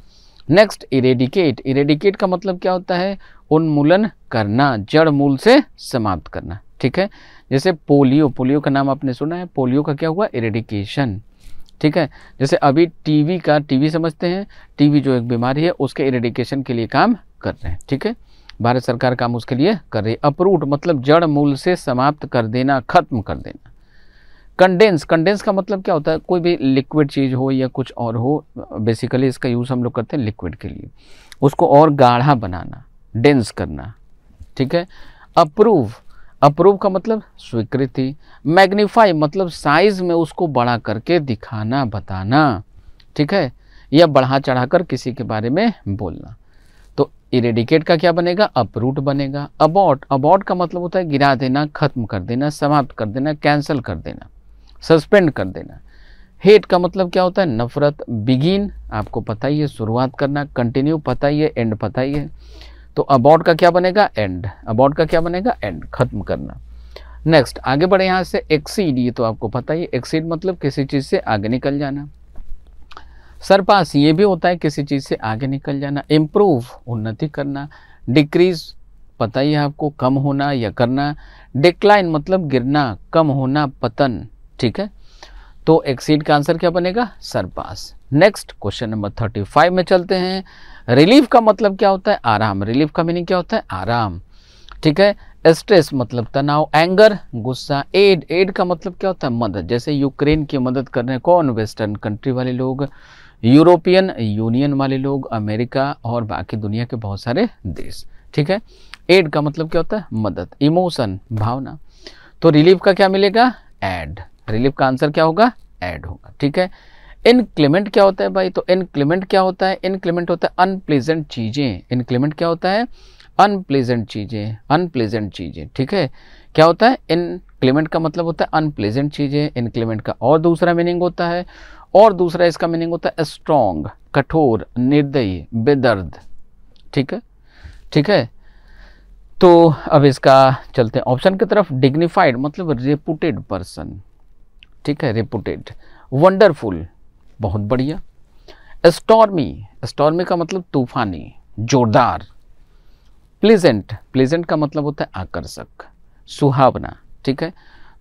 next eradicate eradicate का मतलब क्या होता है उन्मूलन करना जड़ मूल से समाप्त करना ठीक है जैसे पोलियो पोलियो का नाम आपने सुना है पोलियो का क्या हुआ इरेडिकेशन ठीक है जैसे अभी टीवी का टीवी समझते हैं टीवी जो एक बीमारी है उसके इरेडिकेशन के लिए काम कर रहे हैं ठीक है भारत सरकार काम उसके लिए कर रही है अपरूट मतलब जड़ मूल से समाप्त कर देना खत्म कर देना कंडेंस कंडेंस का मतलब क्या होता है कोई भी लिक्विड चीज़ हो या कुछ और हो बेसिकली इसका यूज़ हम लोग करते हैं लिक्विड के लिए उसको और गाढ़ा बनाना डेंस करना ठीक है अप्रूव अप्रूव का मतलब स्वीकृति मैग्नीफाई मतलब साइज में उसको बड़ा करके दिखाना बताना ठीक है या बढ़ा चढ़ा कर किसी के बारे में बोलना तो इरेडिकेट का क्या बनेगा अपरूट बनेगा अबॉट अबॉट का मतलब होता है गिरा देना खत्म कर देना समाप्त कर देना कैंसिल कर देना सस्पेंड कर देना हेट का मतलब क्या होता है नफरत बिगिन आपको पता ही है शुरुआत करना कंटिन्यू पता ही है एंड पता ही है तो अबाउट का क्या बनेगा एंड अबाउट का क्या बनेगा एंड खत्म करना नेक्स्ट आगे बढ़े यहाँ से एक्सीड ये तो आपको पता ही एक्सीड मतलब किसी चीज़ से आगे निकल जाना सरपास ये भी होता है किसी चीज़ से आगे निकल जाना इम्प्रूव उन्नति करना डिक्रीज पता ही है आपको कम होना या करना डिक्लाइन मतलब गिरना कम होना पतन ठीक है तो एक्सीड का आंसर क्या बनेगा surpass next question number thirty five में चलते हैं रिलीफ का मतलब क्या होता है आराम रिलीफ का मीनिंग क्या होता है आराम ठीक है स्ट्रेस मतलब तनाव एंगर गुस्सा एड एड का मतलब क्या होता है मदद जैसे यूक्रेन की मदद करने कौन वेस्टर्न कंट्री वाले लोग यूरोपियन यूनियन वाले लोग अमेरिका और बाकी दुनिया के बहुत सारे देश ठीक है एड का मतलब क्या होता है मदद इमोशन भावना तो रिलीफ का क्या मिलेगा एड रिलीफ का आंसर क्या होगा एड होगा ठीक है इनक्लीमेंट क्या होता है भाई तो इनक्लीमेंट क्या होता है इनक्लीमेंट होता है अनप्लीजेंट चीज़ें इनक्लीमेंट क्या होता है अनप्लीजेंट चीज़ें अनप्लीजेंट चीज़ें ठीक है क्या होता है इनक्लीमेंट का मतलब होता है अनप्लीजेंट चीज़ें इनक्लीमेंट का और दूसरा मीनिंग होता है और दूसरा इसका मीनिंग होता है स्ट्रॉन्ग कठोर निर्दयी बेदर्द ठीक है ठीक है तो अब इसका चलते हैं ऑप्शन की तरफ डिग्निफाइड मतलब रेपुटेड पर्सन ठीक है रिपोर्टेड वंडरफुल बहुत बढ़िया स्टॉर्मी स्टॉर्मी का मतलब तूफानी जोरदार प्लीजेंट प्लेजेंट का मतलब होता है आकर्षक सुहावना ठीक है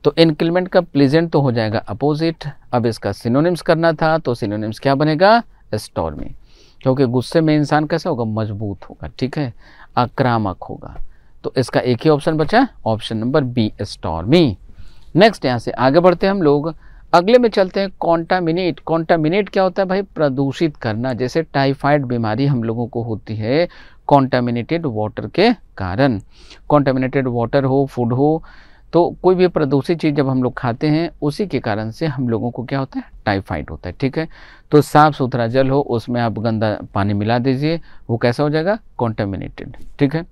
तो इनक्रीमेंट का प्लीजेंट तो हो जाएगा अपोजिट अब इसका सिनोनिम्स करना था तो सिनोनिम्स क्या बनेगा स्टॉर्मी क्योंकि गुस्से में इंसान कैसा होगा मजबूत होगा ठीक है आक्रामक होगा तो इसका एक ही ऑप्शन बचा option number B stormy next यहाँ से आगे बढ़ते हैं हम लोग अगले में चलते हैं कॉन्टामिनेट कॉन्टामिनेट क्या होता है भाई प्रदूषित करना जैसे टाइफाइड बीमारी हम लोगों को होती है कॉन्टामिनेटेड वाटर के कारण कॉन्टामिनेटेड वाटर हो फूड हो तो कोई भी प्रदूषित चीज़ जब हम लोग खाते हैं उसी के कारण से हम लोगों को क्या होता है टाइफाइड होता है ठीक है तो साफ़ सुथरा जल हो उसमें आप गंदा पानी मिला दीजिए वो कैसा हो जाएगा कॉन्टामिनेटेड ठीक है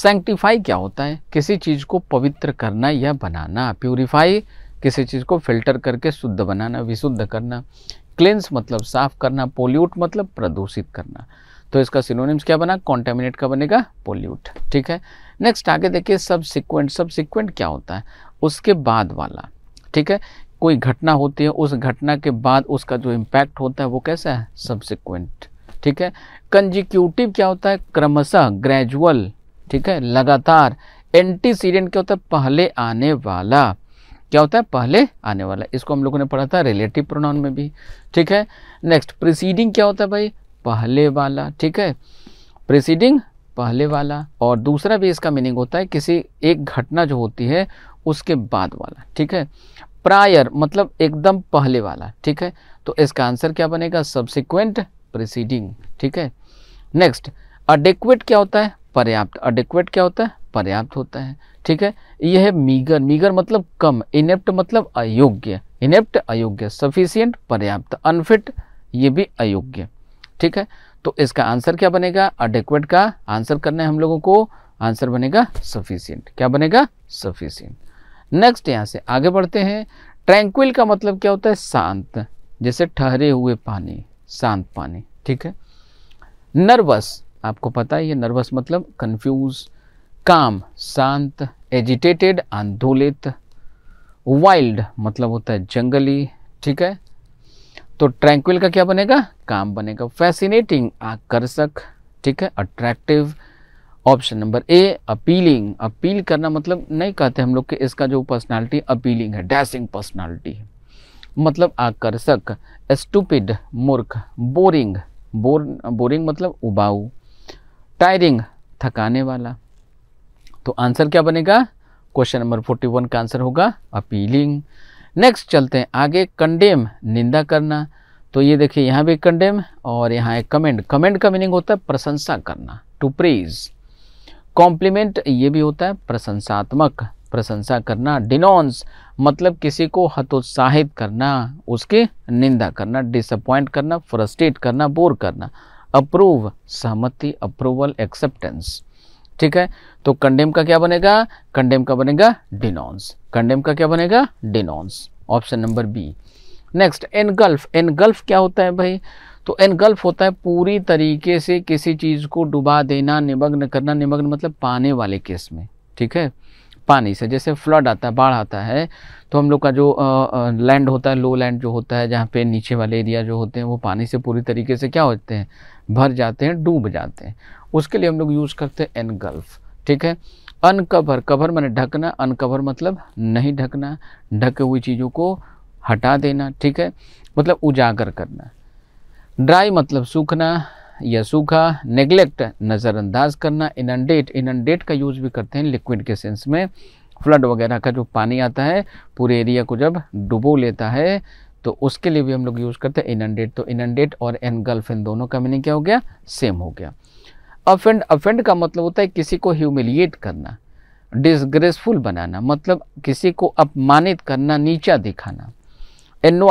सैंक्टिफाई क्या होता है किसी चीज़ को पवित्र करना या बनाना प्यूरिफाई किसी चीज़ को फिल्टर करके शुद्ध बनाना विशुद्ध करना क्लेंस मतलब साफ करना पोल्यूट मतलब प्रदूषित करना तो इसका सिनोनिम्स क्या बना कॉन्टेमिनेट का बनेगा पोल्यूट ठीक है नेक्स्ट आगे देखिए सब सिक्वेंट सब सिक्वेंट क्या होता है उसके बाद वाला ठीक है कोई घटना होती है उस घटना के बाद उसका जो इम्पैक्ट होता है वो कैसा है सिक्वेंट ठीक है कंजिक्यूटिव क्या होता है क्रमशः ग्रेजुअल ठीक है लगातार एंटीसीडेंट क्या होता है पहले आने वाला क्या होता है पहले आने वाला इसको हम लोगों ने पढ़ा था रिलेटिव प्रोनाउन में भी ठीक है नेक्स्ट प्रिसीडिंग क्या होता है भाई पहले वाला ठीक है प्रिसीडिंग पहले वाला और दूसरा भी इसका मीनिंग होता है किसी एक घटना जो होती है उसके बाद वाला ठीक है प्रायर मतलब एकदम पहले वाला ठीक है तो इसका आंसर क्या बनेगा सब्सिक्वेंट प्रिसीडिंग ठीक है नेक्स्ट अडिक्वेट क्या होता है पर्याप्त अडिक्वेट क्या होता है पर्याप्त होता है ठीक है यह है मीगर मीगर मतलब कम इनेप्ट मतलब अयोग्य इनेप्ट अयोग्य सफिशियंट पर्याप्त अनफिट ये भी अयोग्य ठीक है तो इसका आंसर क्या बनेगा अडिक्वेट का आंसर करना है हम लोगों को आंसर बनेगा सफिशियंट क्या बनेगा सफिशियंट नेक्स्ट यहाँ से आगे बढ़ते हैं ट्रैंक्विल का मतलब क्या होता है शांत जैसे ठहरे हुए पानी शांत पानी ठीक है नर्वस आपको पता है ये नर्वस मतलब कंफ्यूज काम शांत एजिटेटेड आंदोलित वाइल्ड मतलब होता है जंगली ठीक है तो ट्रैंक्विल का क्या बनेगा काम बनेगा फैसिनेटिंग आकर्षक ठीक है attractive option number A appealing appeal करना मतलब नहीं कहते हम लोग कि इसका जो पर्सनालिटी अपीलिंग है डैसिंग पर्सनालिटी है मतलब आकर्षक स्टूपिड मूर्ख बोरिंग बोर बोरिंग मतलब उबाऊ टायरिंग थकाने वाला तो आंसर क्या बनेगा क्वेश्चन नंबर फोर्टी वन का आंसर होगा अपीलिंग नेक्स्ट चलते हैं आगे कंडेम निंदा करना तो ये देखिए यहाँ भी कंडेम और यहाँ एक कमेंट कमेंट का मीनिंग होता है प्रशंसा करना टू प्रेज कॉम्प्लीमेंट ये भी होता है प्रशंसात्मक प्रशंसा करना डिनोन्स मतलब किसी को हतोत्साहित करना उसकी निंदा करना डिसअपॉइंट करना फ्रस्ट्रेट करना बोर करना अप्रूव सहमति अप्रूवल एक्सेप्टेंस ठीक है तो कंडेम का क्या बनेगा कंडेम का बनेगा डिनॉन्स कंडेम का क्या बनेगा denounce option number B next engulf engulf क्या होता है भाई तो एनगल्फ होता है पूरी तरीके से किसी चीज़ को डुबा देना निमग्न करना निमग्न मतलब पाने वाले केस में ठीक है पानी से जैसे फ्लड आता है बाढ़ आता है तो हम लोग का जो आ, लैंड होता है लो लैंड जो होता है जहाँ पे नीचे वाले एरिया जो होते हैं वो पानी से पूरी तरीके से क्या होते हैं भर जाते हैं डूब जाते हैं उसके लिए हम लोग यूज़ करते हैं एनगल्फ ठीक है अनकवर कवर मैंने ढकना अनकवर मतलब नहीं ढकना ढके हुई चीज़ों को हटा देना ठीक है मतलब उजागर करना ड्राई मतलब सूखना या सूखा नेग्लेक्ट नज़रअंदाज करना इनंडेट इनंडेट का यूज़ भी करते हैं लिक्विड के सेंस में फ्लड वगैरह का जो पानी आता है पूरे एरिया को जब डुबो लेता है तो उसके लिए भी हम लोग यूज़ करते हैं इनंडेट तो इनंडेट और एनगल्फ इन दोनों का मीनिंग क्या हो गया सेम हो गया अफेंड अफेंड का मतलब होता है किसी को ह्यूमिलिएट करना डिसग्रेसफुल बनाना मतलब किसी को अपमानित करना नीचा दिखाना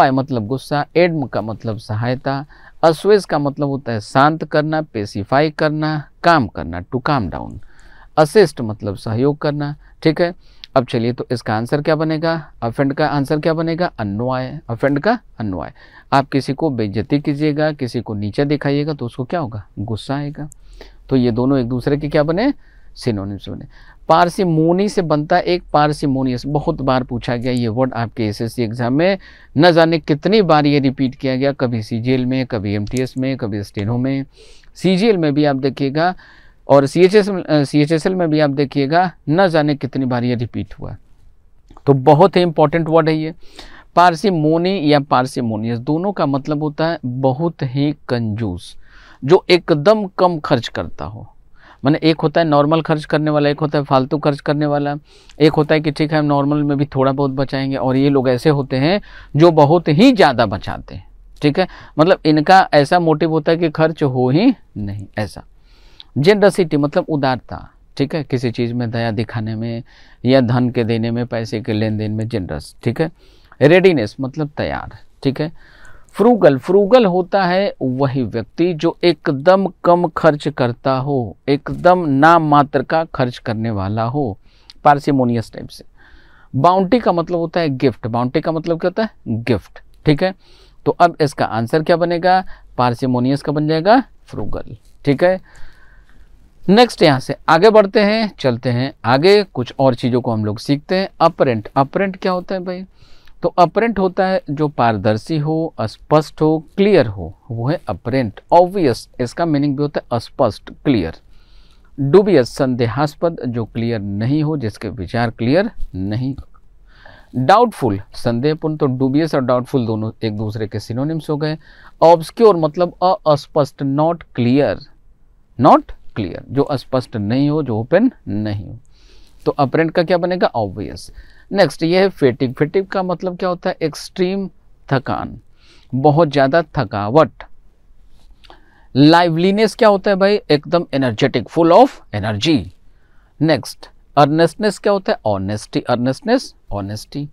आई मतलब गुस्सा एडम का मतलब सहायता अस्वेज का मतलब होता है शांत करना पेसीफाई करना काम करना टू काम डाउन असिस्ट मतलब सहयोग करना ठीक है अब चलिए तो इसका आंसर क्या बनेगा अफेंड का आंसर क्या बनेगा अनुआय अफेंड का अनुआय आप किसी को बेजती कीजिएगा किसी को नीचा दिखाइएगा तो उसको क्या होगा गुस्सा आएगा तो ये दोनों एक दूसरे के क्या बने सिनोनिम्स बने पारसी मोनी से बनता एक पारसी पारसिमोनियस बहुत बार पूछा गया ये वर्ड आपके एसएससी एग्जाम में न जाने कितनी बार ये रिपीट किया गया कभी सीजीएल में कभी एमटीएस में कभी स्टेनो e में सीजीएल में भी आप देखिएगा और C H S C H S L में भी आप देखिएगा न जाने कितनी बार ये रिपीट हुआ तो बहुत ही इंपॉर्टेंट वर्ड है ये मोनी या पारसीमोनियस दोनों का मतलब होता है बहुत ही कंजूस जो एकदम कम खर्च करता हो मैंने एक होता है नॉर्मल खर्च करने वाला एक होता है फालतू खर्च करने वाला एक होता है कि ठीक है हम नॉर्मल में भी थोड़ा बहुत बचाएंगे और ये लोग ऐसे होते हैं जो बहुत ही ज़्यादा बचाते हैं ठीक है मतलब इनका ऐसा मोटिव होता है कि खर्च हो ही नहीं ऐसा जेनरसिटी मतलब उदारता ठीक है किसी चीज़ में दया दिखाने में या धन के देने में पैसे के लेन देन में जेनरस ठीक है रेडीनेस मतलब तैयार ठीक है फ्रूगल फ्रूगल होता है वही व्यक्ति जो एकदम कम खर्च करता हो एकदम नाम मात्र का खर्च करने वाला हो पार्सिमोनियस टाइप से बाउंटी का मतलब होता है गिफ्ट बाउंटी का मतलब क्या होता है गिफ्ट ठीक है तो अब इसका आंसर क्या बनेगा पार्सिमोनियस का बन जाएगा फ्रूगल ठीक है नेक्स्ट यहाँ से आगे बढ़ते हैं चलते हैं आगे कुछ और चीज़ों को हम लोग सीखते हैं अपरेंट अपरेंट क्या होता है भाई तो अपरेंट होता है जो पारदर्शी हो स्पष्ट हो क्लियर हो वो है अपरेंट ऑब्वियस इसका मीनिंग भी होता है स्पष्ट क्लियर डुबियस संदेहास्पद जो क्लियर नहीं हो जिसके विचार क्लियर नहीं डाउटफुल संदेहपूर्ण तो डुबियस और डाउटफुल दोनों एक दूसरे के सिनोनिम्स हो गए ऑब्सक्योर मतलब अस्पष्ट नॉट क्लियर नॉट क्लियर जो स्पष्ट नहीं हो जो ओपन नहीं हो तो अपरेंट का क्या बनेगा ऑब्वियस नेक्स्ट ये है फेटिक फेटिक का मतलब क्या होता है एक्सट्रीम थकान बहुत ज़्यादा थकावट लाइवलीनेस क्या होता है भाई एकदम energetic full of energy next earnestness क्या होता है ऑनेस्टी अर्नेस्टनेस ऑनेस्टी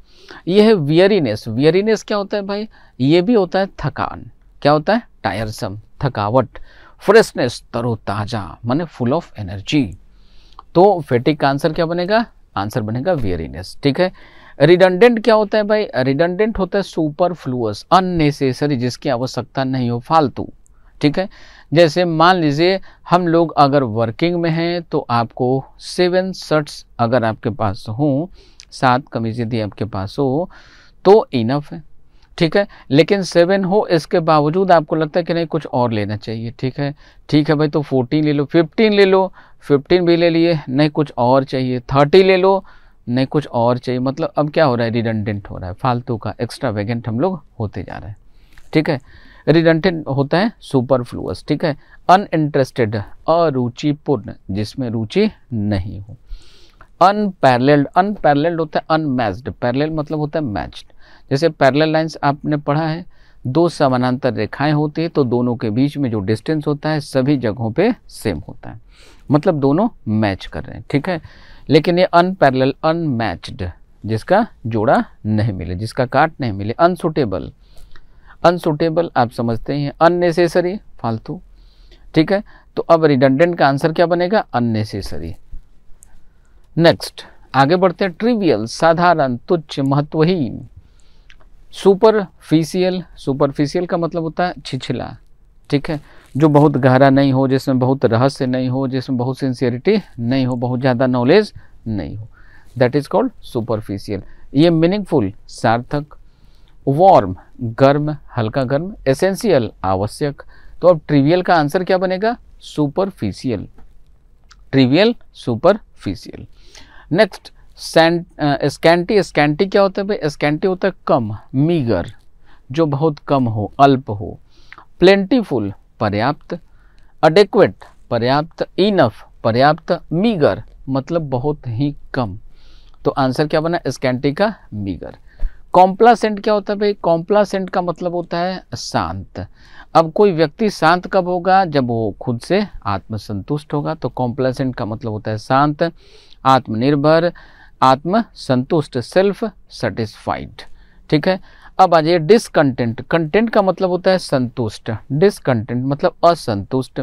ये है वियरीनेस वियरीनेस क्या होता है भाई ये भी होता है थकान क्या होता है टायरसम थकावट फ्रेशनेस तरोताजा माने फुल ऑफ एनर्जी तो फेटिक का आंसर क्या बनेगा आंसर बनेगा वेरीनेस ठीक है रिडंडेंट क्या होता है भाई रिडंडेंट होता है सुपर फ्लूअस अननेसेसरी जिसकी आवश्यकता नहीं हो फालतू ठीक है जैसे मान लीजिए हम लोग अगर वर्किंग में हैं तो आपको सेवन शर्ट्स अगर आपके पास हो सात कमीज यदि आपके पास हो तो इनफ है ठीक है लेकिन सेवन हो इसके बावजूद आपको लगता है कि नहीं कुछ और लेना चाहिए ठीक है ठीक है भाई तो फोर्टीन ले लो फिफ्टीन ले लो फिफ्टीन भी ले लिए नहीं कुछ और चाहिए थर्टी ले लो नहीं कुछ और चाहिए मतलब अब क्या हो रहा है रिडेंडेंट हो रहा है फालतू का एक्स्ट्रा वेगेंट हम लोग होते जा रहे हैं ठीक है रिडेंडेंट होता है सुपर ठीक है अन इंटरेस्टेड अरुचिपूर्ण जिसमें रुचि नहीं हो अनपैरल्ड अनपैरल्ड होता है अनमैच्ड पैरल मतलब होता है मैच्ड जैसे पैरेलल लाइंस आपने पढ़ा है दो समानांतर रेखाएं होती है तो दोनों के बीच में जो डिस्टेंस होता है सभी जगहों पे सेम होता है मतलब दोनों मैच कर रहे हैं ठीक है लेकिन ये अनपैरल अनमैच्ड जिसका जोड़ा नहीं मिले जिसका काट नहीं मिले अनसुटेबल अनसुटेबल आप समझते हैं अननेसेसरी फालतू ठीक है तो अब रिडंडेंट का आंसर क्या बनेगा अननेसेसरी नेक्स्ट आगे बढ़ते हैं ट्रिवियल साधारण तुच्छ महत्वहीन सुपरफिशियल सुपरफिशियल का मतलब होता है छिछला ठीक है जो बहुत गहरा नहीं हो जिसमें बहुत रहस्य नहीं हो जिसमें बहुत सिंसियरिटी नहीं हो बहुत ज़्यादा नॉलेज नहीं हो दैट इज़ कॉल्ड सुपरफिशियल ये मीनिंगफुल सार्थक वार्म गर्म हल्का गर्म एसेंशियल आवश्यक तो अब ट्रिवियल का आंसर क्या बनेगा superficial trivial superficial next scanty scanty क्या होता है भाई स्कैंटी होता है कम मीगर जो बहुत कम हो अल्प हो प्लेंटीफुल पर्याप्त अडेक्वेट पर्याप्त इनफ पर्याप्त मीगर मतलब बहुत ही कम तो आंसर क्या बना स्कैंटी का मीगर कॉम्प्लासेंट क्या होता है भाई कॉम्प्लासेंट का मतलब होता है शांत अब कोई व्यक्ति शांत कब होगा जब वो खुद से आत्मसंतुष्ट होगा तो कॉम्प्लासेंट का मतलब होता है शांत आत्मनिर्भर आत्म संतुष्ट सेल्फ सेटिस्फाइड ठीक है अब आ जाइए डिसकंटेंट कंटेंट का मतलब होता है संतुष्ट डिसकंटेंट मतलब असंतुष्ट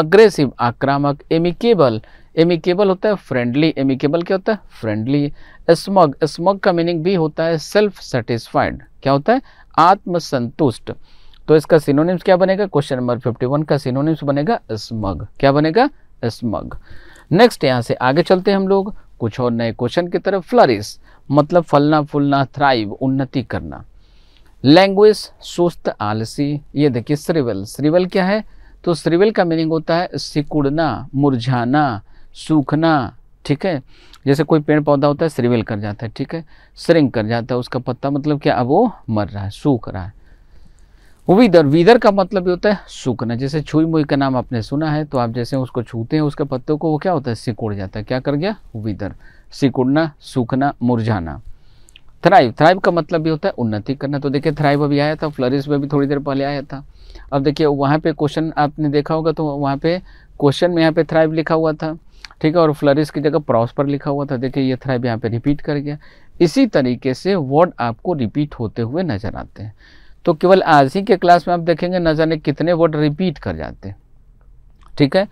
अग्रेसिव आक्रामक एमिकेबल एमिकेबल होता है फ्रेंडली एमिकेबल क्या होता है फ्रेंडली स्मग स्मग का मीनिंग भी होता है सेल्फ सेटिस्फाइड क्या होता है आत्मसंतुष्ट तो इसका सिनोनिम्स क्या बनेगा क्वेश्चन नंबर 51 का सिनोनिम्स बनेगा स्मग क्या बनेगा स्मग नेक्स्ट यहाँ से आगे चलते हैं हम लोग कुछ और नए क्वेश्चन की तरफ फ्लरिश मतलब फलना फूलना थ्राइव उन्नति करना लैंग्वेज सुस्त आलसी ये देखिए श्रिवल श्रिवल क्या है तो श्रिवल का मीनिंग होता है सिकुड़ना मुरझाना सूखना ठीक है जैसे कोई पेड़ पौधा होता है श्रिवल कर जाता है ठीक है श्रिंक कर जाता है उसका पत्ता मतलब क्या अब वो मर रहा है सूख रहा है उविदर विदर का मतलब ये होता है सूखना जैसे छुई मुई का नाम आपने सुना है तो आप जैसे उसको छूते हैं उसके पत्तों को वो क्या होता है सिकुड़ जाता है क्या कर गया विदर सिकुड़ना सूखना मुरझाना थ्राइव थ्राइव का मतलब भी होता है उन्नति करना तो देखिए थ्राइव अभी आया था फ्लरिस में भी थोड़ी देर पहले आया था अब देखिए वहाँ पे क्वेश्चन आपने देखा होगा तो वहाँ पे क्वेश्चन में यहाँ पे थ्राइव लिखा हुआ था ठीक है और फ्लरिस की जगह प्रॉस्पर लिखा हुआ था देखिए ये थ्राइव यहाँ पे रिपीट कर गया इसी तरीके से वर्ड आपको रिपीट होते हुए नजर आते हैं तो केवल आज ही के क्लास में आप देखेंगे न जाने कितने वर्ड रिपीट कर जाते ठीक है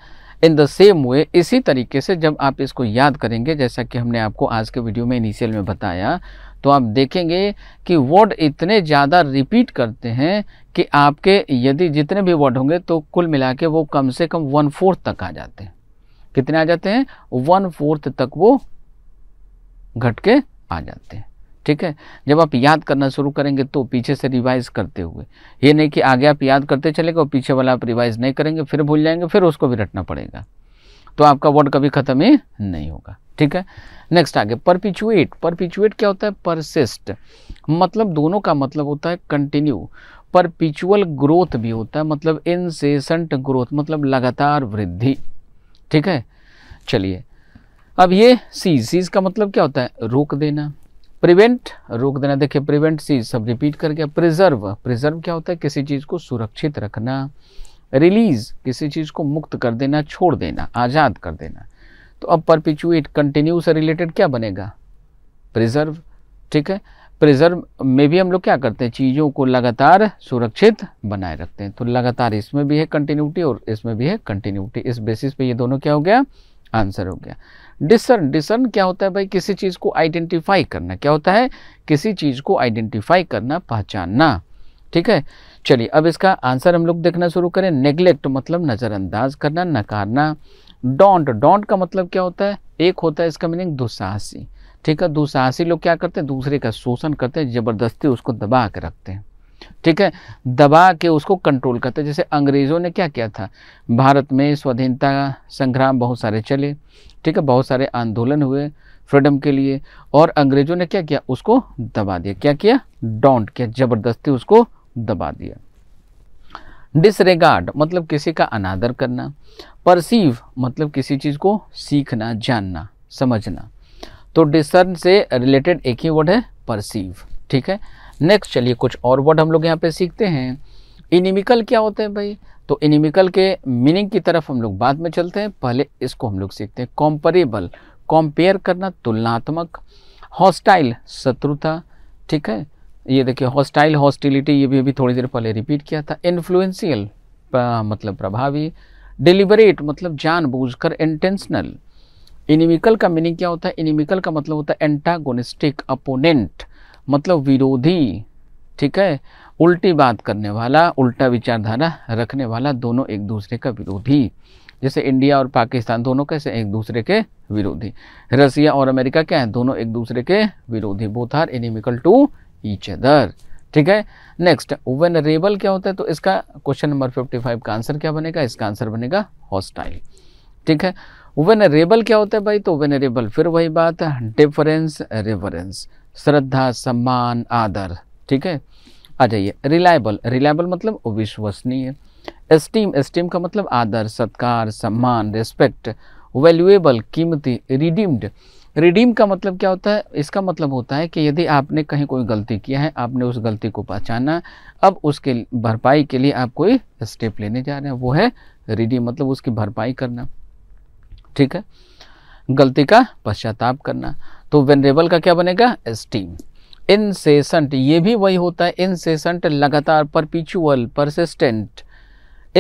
इन द सेम वे इसी तरीके से जब आप इसको याद करेंगे जैसा कि हमने आपको आज के वीडियो में इनिशियल में बताया तो आप देखेंगे कि वर्ड इतने ज़्यादा रिपीट करते हैं कि आपके यदि जितने भी वर्ड होंगे तो कुल मिला के वो कम से कम वन फोर्थ तक आ जाते हैं कितने आ जाते हैं वन फोर्थ तक वो घट के आ जाते हैं ठीक है जब आप याद करना शुरू करेंगे तो पीछे से रिवाइज करते हुए ये नहीं कि आगे आप याद करते चले और पीछे वाला आप रिवाइज नहीं करेंगे फिर भूल जाएंगे फिर उसको भी रटना पड़ेगा तो आपका वर्ड कभी ख़त्म ही नहीं होगा ठीक है नेक्स्ट आगे परपिचुएट परपिचुएट क्या होता है परसिस्ट मतलब दोनों का मतलब होता है कंटिन्यू परपिचुअल ग्रोथ भी होता है मतलब इनसेसेंट ग्रोथ मतलब लगातार वृद्धि ठीक है चलिए अब ये सीज सीज का मतलब क्या होता है रोक देना प्रिवेंट रोक देना देखिए प्रिवेंट सी सब रिपीट कर गया प्रिजर्व प्रिजर्व क्या होता है किसी चीज़ को सुरक्षित रखना रिलीज किसी चीज़ को मुक्त कर देना छोड़ देना आज़ाद कर देना तो अब परपिचुएट कंटिन्यू से रिलेटेड क्या बनेगा प्रिजर्व ठीक है प्रिजर्व में भी हम लोग क्या करते हैं चीज़ों को लगातार सुरक्षित बनाए रखते हैं तो लगातार इसमें भी है कंटिन्यूटी और इसमें भी है कंटिन्यूटी इस बेसिस पे ये दोनों क्या हो गया आंसर हो गया डिसन डिसन क्या होता है भाई किसी चीज़ को आइडेंटिफाई करना क्या होता है किसी चीज़ को आइडेंटिफाई करना पहचानना ठीक है चलिए अब इसका आंसर हम लोग देखना शुरू करें नेग्लेक्ट मतलब नज़रअंदाज करना नकारना डोंट डोंट का मतलब क्या होता है एक होता है इसका मीनिंग दुस्साहसी ठीक है दुस्साहसी लोग क्या करते हैं दूसरे का शोषण करते हैं ज़बरदस्ती उसको दबा के रखते हैं ठीक है दबा के उसको कंट्रोल करते जैसे अंग्रेज़ों ने क्या किया था भारत में स्वाधीनता संग्राम बहुत सारे चले ठीक है बहुत सारे आंदोलन हुए फ्रीडम के लिए और अंग्रेज़ों ने क्या किया उसको दबा दिया क्या किया डोंट किया ज़बरदस्ती उसको दबा दिया डिसरेगार्ड मतलब किसी का अनादर करना परसीव मतलब किसी चीज़ को सीखना जानना समझना तो डिसर्न से रिलेटेड एक ही वर्ड है परसीव ठीक है नेक्स्ट चलिए कुछ और वर्ड हम लोग यहाँ पे सीखते हैं इनिमिकल क्या होते हैं भाई तो इनिमिकल के मीनिंग की तरफ हम लोग बाद में चलते हैं पहले इसको हम लोग सीखते हैं कॉम्परेबल कॉम्पेयर करना तुलनात्मक हॉस्टाइल शत्रुता ठीक है ये देखिए हॉस्टाइल हॉस्टिलिटी ये भी अभी थोड़ी देर पहले रिपीट किया था इन्फ्लुएंशियल मतलब प्रभावी डिलिबरेट मतलब जानबूझकर इंटेंशनल इनिमिकल का मीनिंग क्या होता है इनिमिकल का मतलब होता है एंटागोनिस्टिक अपोनेंट मतलब विरोधी ठीक है उल्टी बात करने वाला उल्टा विचारधारा रखने वाला दोनों एक दूसरे का विरोधी जैसे इंडिया और पाकिस्तान दोनों कैसे एक दूसरे के विरोधी रसिया और अमेरिका क्या है दोनों एक दूसरे के विरोधी both are inimical to each other ठीक है नेक्स्ट वेन रेबल क्या होता है तो इसका क्वेश्चन नंबर फिफ्टी फाइव का आंसर क्या बनेगा इसका आंसर बनेगा हॉस्टाइल ठीक है वेन रेबल क्या होता है भाई तो वेन रेबल फिर वही बात डिफरेंस रेफरेंस श्रद्धा सम्मान आदर ठीक है आ जाइए रिलायबल रिलायबल मतलब विश्वसनीय एस्टीम एस्टीम का मतलब आदर सत्कार सम्मान रेस्पेक्ट वैल्यूएबल कीमती रिडीम्ड रिडीम का मतलब क्या होता है इसका मतलब होता है कि यदि आपने कहीं कोई गलती किया है आपने उस गलती को पहचाना अब उसके भरपाई के लिए आप कोई स्टेप लेने जा रहे हैं वो है रिडीम मतलब उसकी भरपाई करना ठीक है गलती का पश्चाताप करना तो वेनरेबल का क्या बनेगा एस्टीम इनसेसेंट ये भी वही होता है इनसेसेंट लगातार परपिचुअल परसिस्टेंट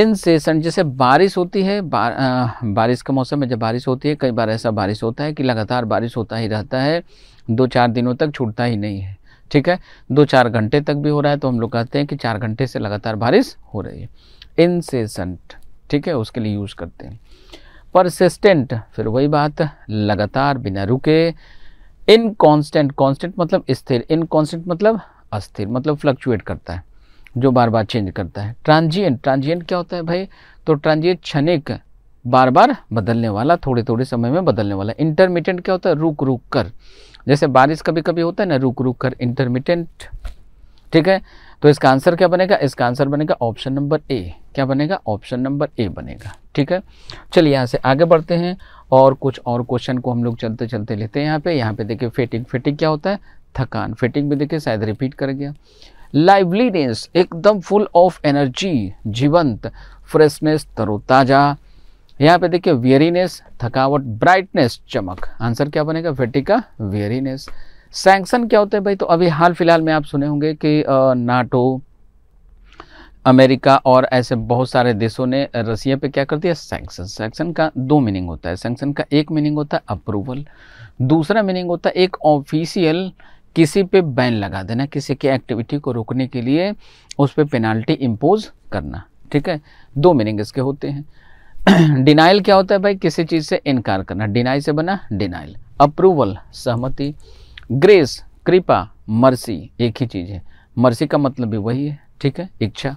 इनसेसेंट जैसे बारिश होती है बार, आ, बारिश के मौसम में जब बारिश होती है कई बार ऐसा बारिश होता है कि लगातार बारिश होता ही रहता है दो चार दिनों तक छूटता ही नहीं है ठीक है दो चार घंटे तक भी हो रहा है तो हम लोग कहते हैं कि चार घंटे से लगातार बारिश हो रही है इनसेसेंट ठीक है उसके लिए यूज़ करते हैं परसिस्टेंट फिर वही बात लगातार बिना रुके इन कॉन्स्टेंट मतलब स्थिर इन कॉन्स्टेंट मतलब अस्थिर मतलब फ्लक्चुएट करता है जो बार बार चेंज करता है ट्रांजिएंट ट्रांजिएंट क्या होता है भाई तो ट्रांजिएंट क्षणिक बार बार बदलने वाला थोड़े थोड़े समय में बदलने वाला इंटरमीडियंट क्या होता है रुक रुक कर जैसे बारिश कभी कभी होता है ना रुक रुक कर इंटरमीडियंट ठीक है तो इसका आंसर क्या बनेगा इसका आंसर बनेगा ऑप्शन नंबर ए क्या बनेगा ऑप्शन नंबर ए बनेगा ठीक है चलिए यहाँ से आगे बढ़ते हैं और कुछ और क्वेश्चन को हम लोग चलते चलते लेते हैं यहाँ पे यहाँ पे देखिए फिटिंग फिटिंग क्या होता है थकान फिटिंग भी देखिए शायद रिपीट कर गया लाइवलीनेस एकदम फुल ऑफ एनर्जी जीवंत फ्रेशनेस तरोताजा यहाँ पे देखिए वेरीनेस थकावट ब्राइटनेस चमक आंसर क्या बनेगा फिटिंग का वेरीनेस सैंक्शन क्या होता है भाई तो अभी हाल फिलहाल में आप सुने होंगे कि नाटो अमेरिका और ऐसे बहुत सारे देशों ने रसिया पे क्या कर दिया सैंक्शन सैंक्शन का दो मीनिंग होता है सैंक्शन का एक मीनिंग होता है अप्रूवल दूसरा मीनिंग होता है एक ऑफिशियल किसी पे बैन लगा देना किसी के एक्टिविटी को रोकने के लिए उस पर पे पेनाल्टी इम्पोज करना ठीक है दो मीनिंग इसके होते हैं डिनाइल क्या होता है भाई किसी चीज़ से इनकार करना डिनाई से बना डिनाइल अप्रूवल सहमति ग्रेस कृपा मर्सी एक ही चीज़ है मर्सी का मतलब भी वही है ठीक है इच्छा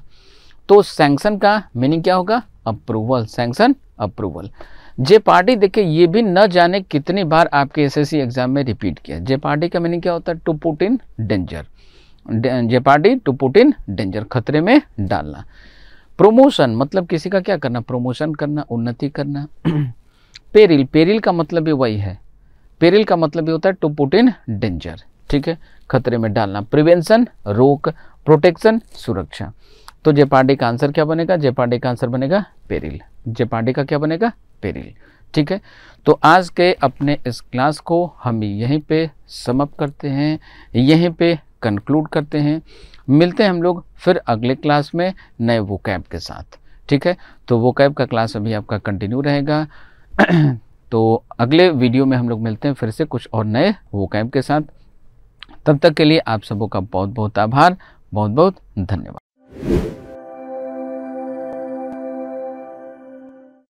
तो सैंक्शन का मीनिंग क्या होगा approval sanction approval jeopardy देखिए ये भी न जाने कितनी बार आपके एसएससी एग्जाम में रिपीट किया जे पार्टी का मीनिंग क्या होता है to put in danger jeopardy to put in danger खतरे में डालना प्रोमोशन मतलब किसी का क्या करना प्रोमोशन करना उन्नति करना पेरिल पेरिल का मतलब भी वही है पेरिल का मतलब भी होता है टू पुट इन डेंजर ठीक है खतरे में डालना प्रिवेंशन रोक प्रोटेक्शन सुरक्षा तो जेपार्डी का आंसर क्या बनेगा जेपार्डी का आंसर बनेगा पेरिल जेपार्डी का क्या बनेगा पेरिल ठीक है तो आज के अपने इस क्लास को हम यहीं पे समअप करते हैं यहीं पे कंक्लूड करते हैं मिलते हैं हम लोग फिर अगले क्लास में नए वो कैब के साथ ठीक है तो वो कैब का क्लास अभी आपका कंटिन्यू रहेगा तो अगले वीडियो में हम लोग मिलते हैं फिर से कुछ और नए वो कैब के साथ तब तक के लिए आप सबों का बहुत बहुत आभार बहुत बहुत धन्यवाद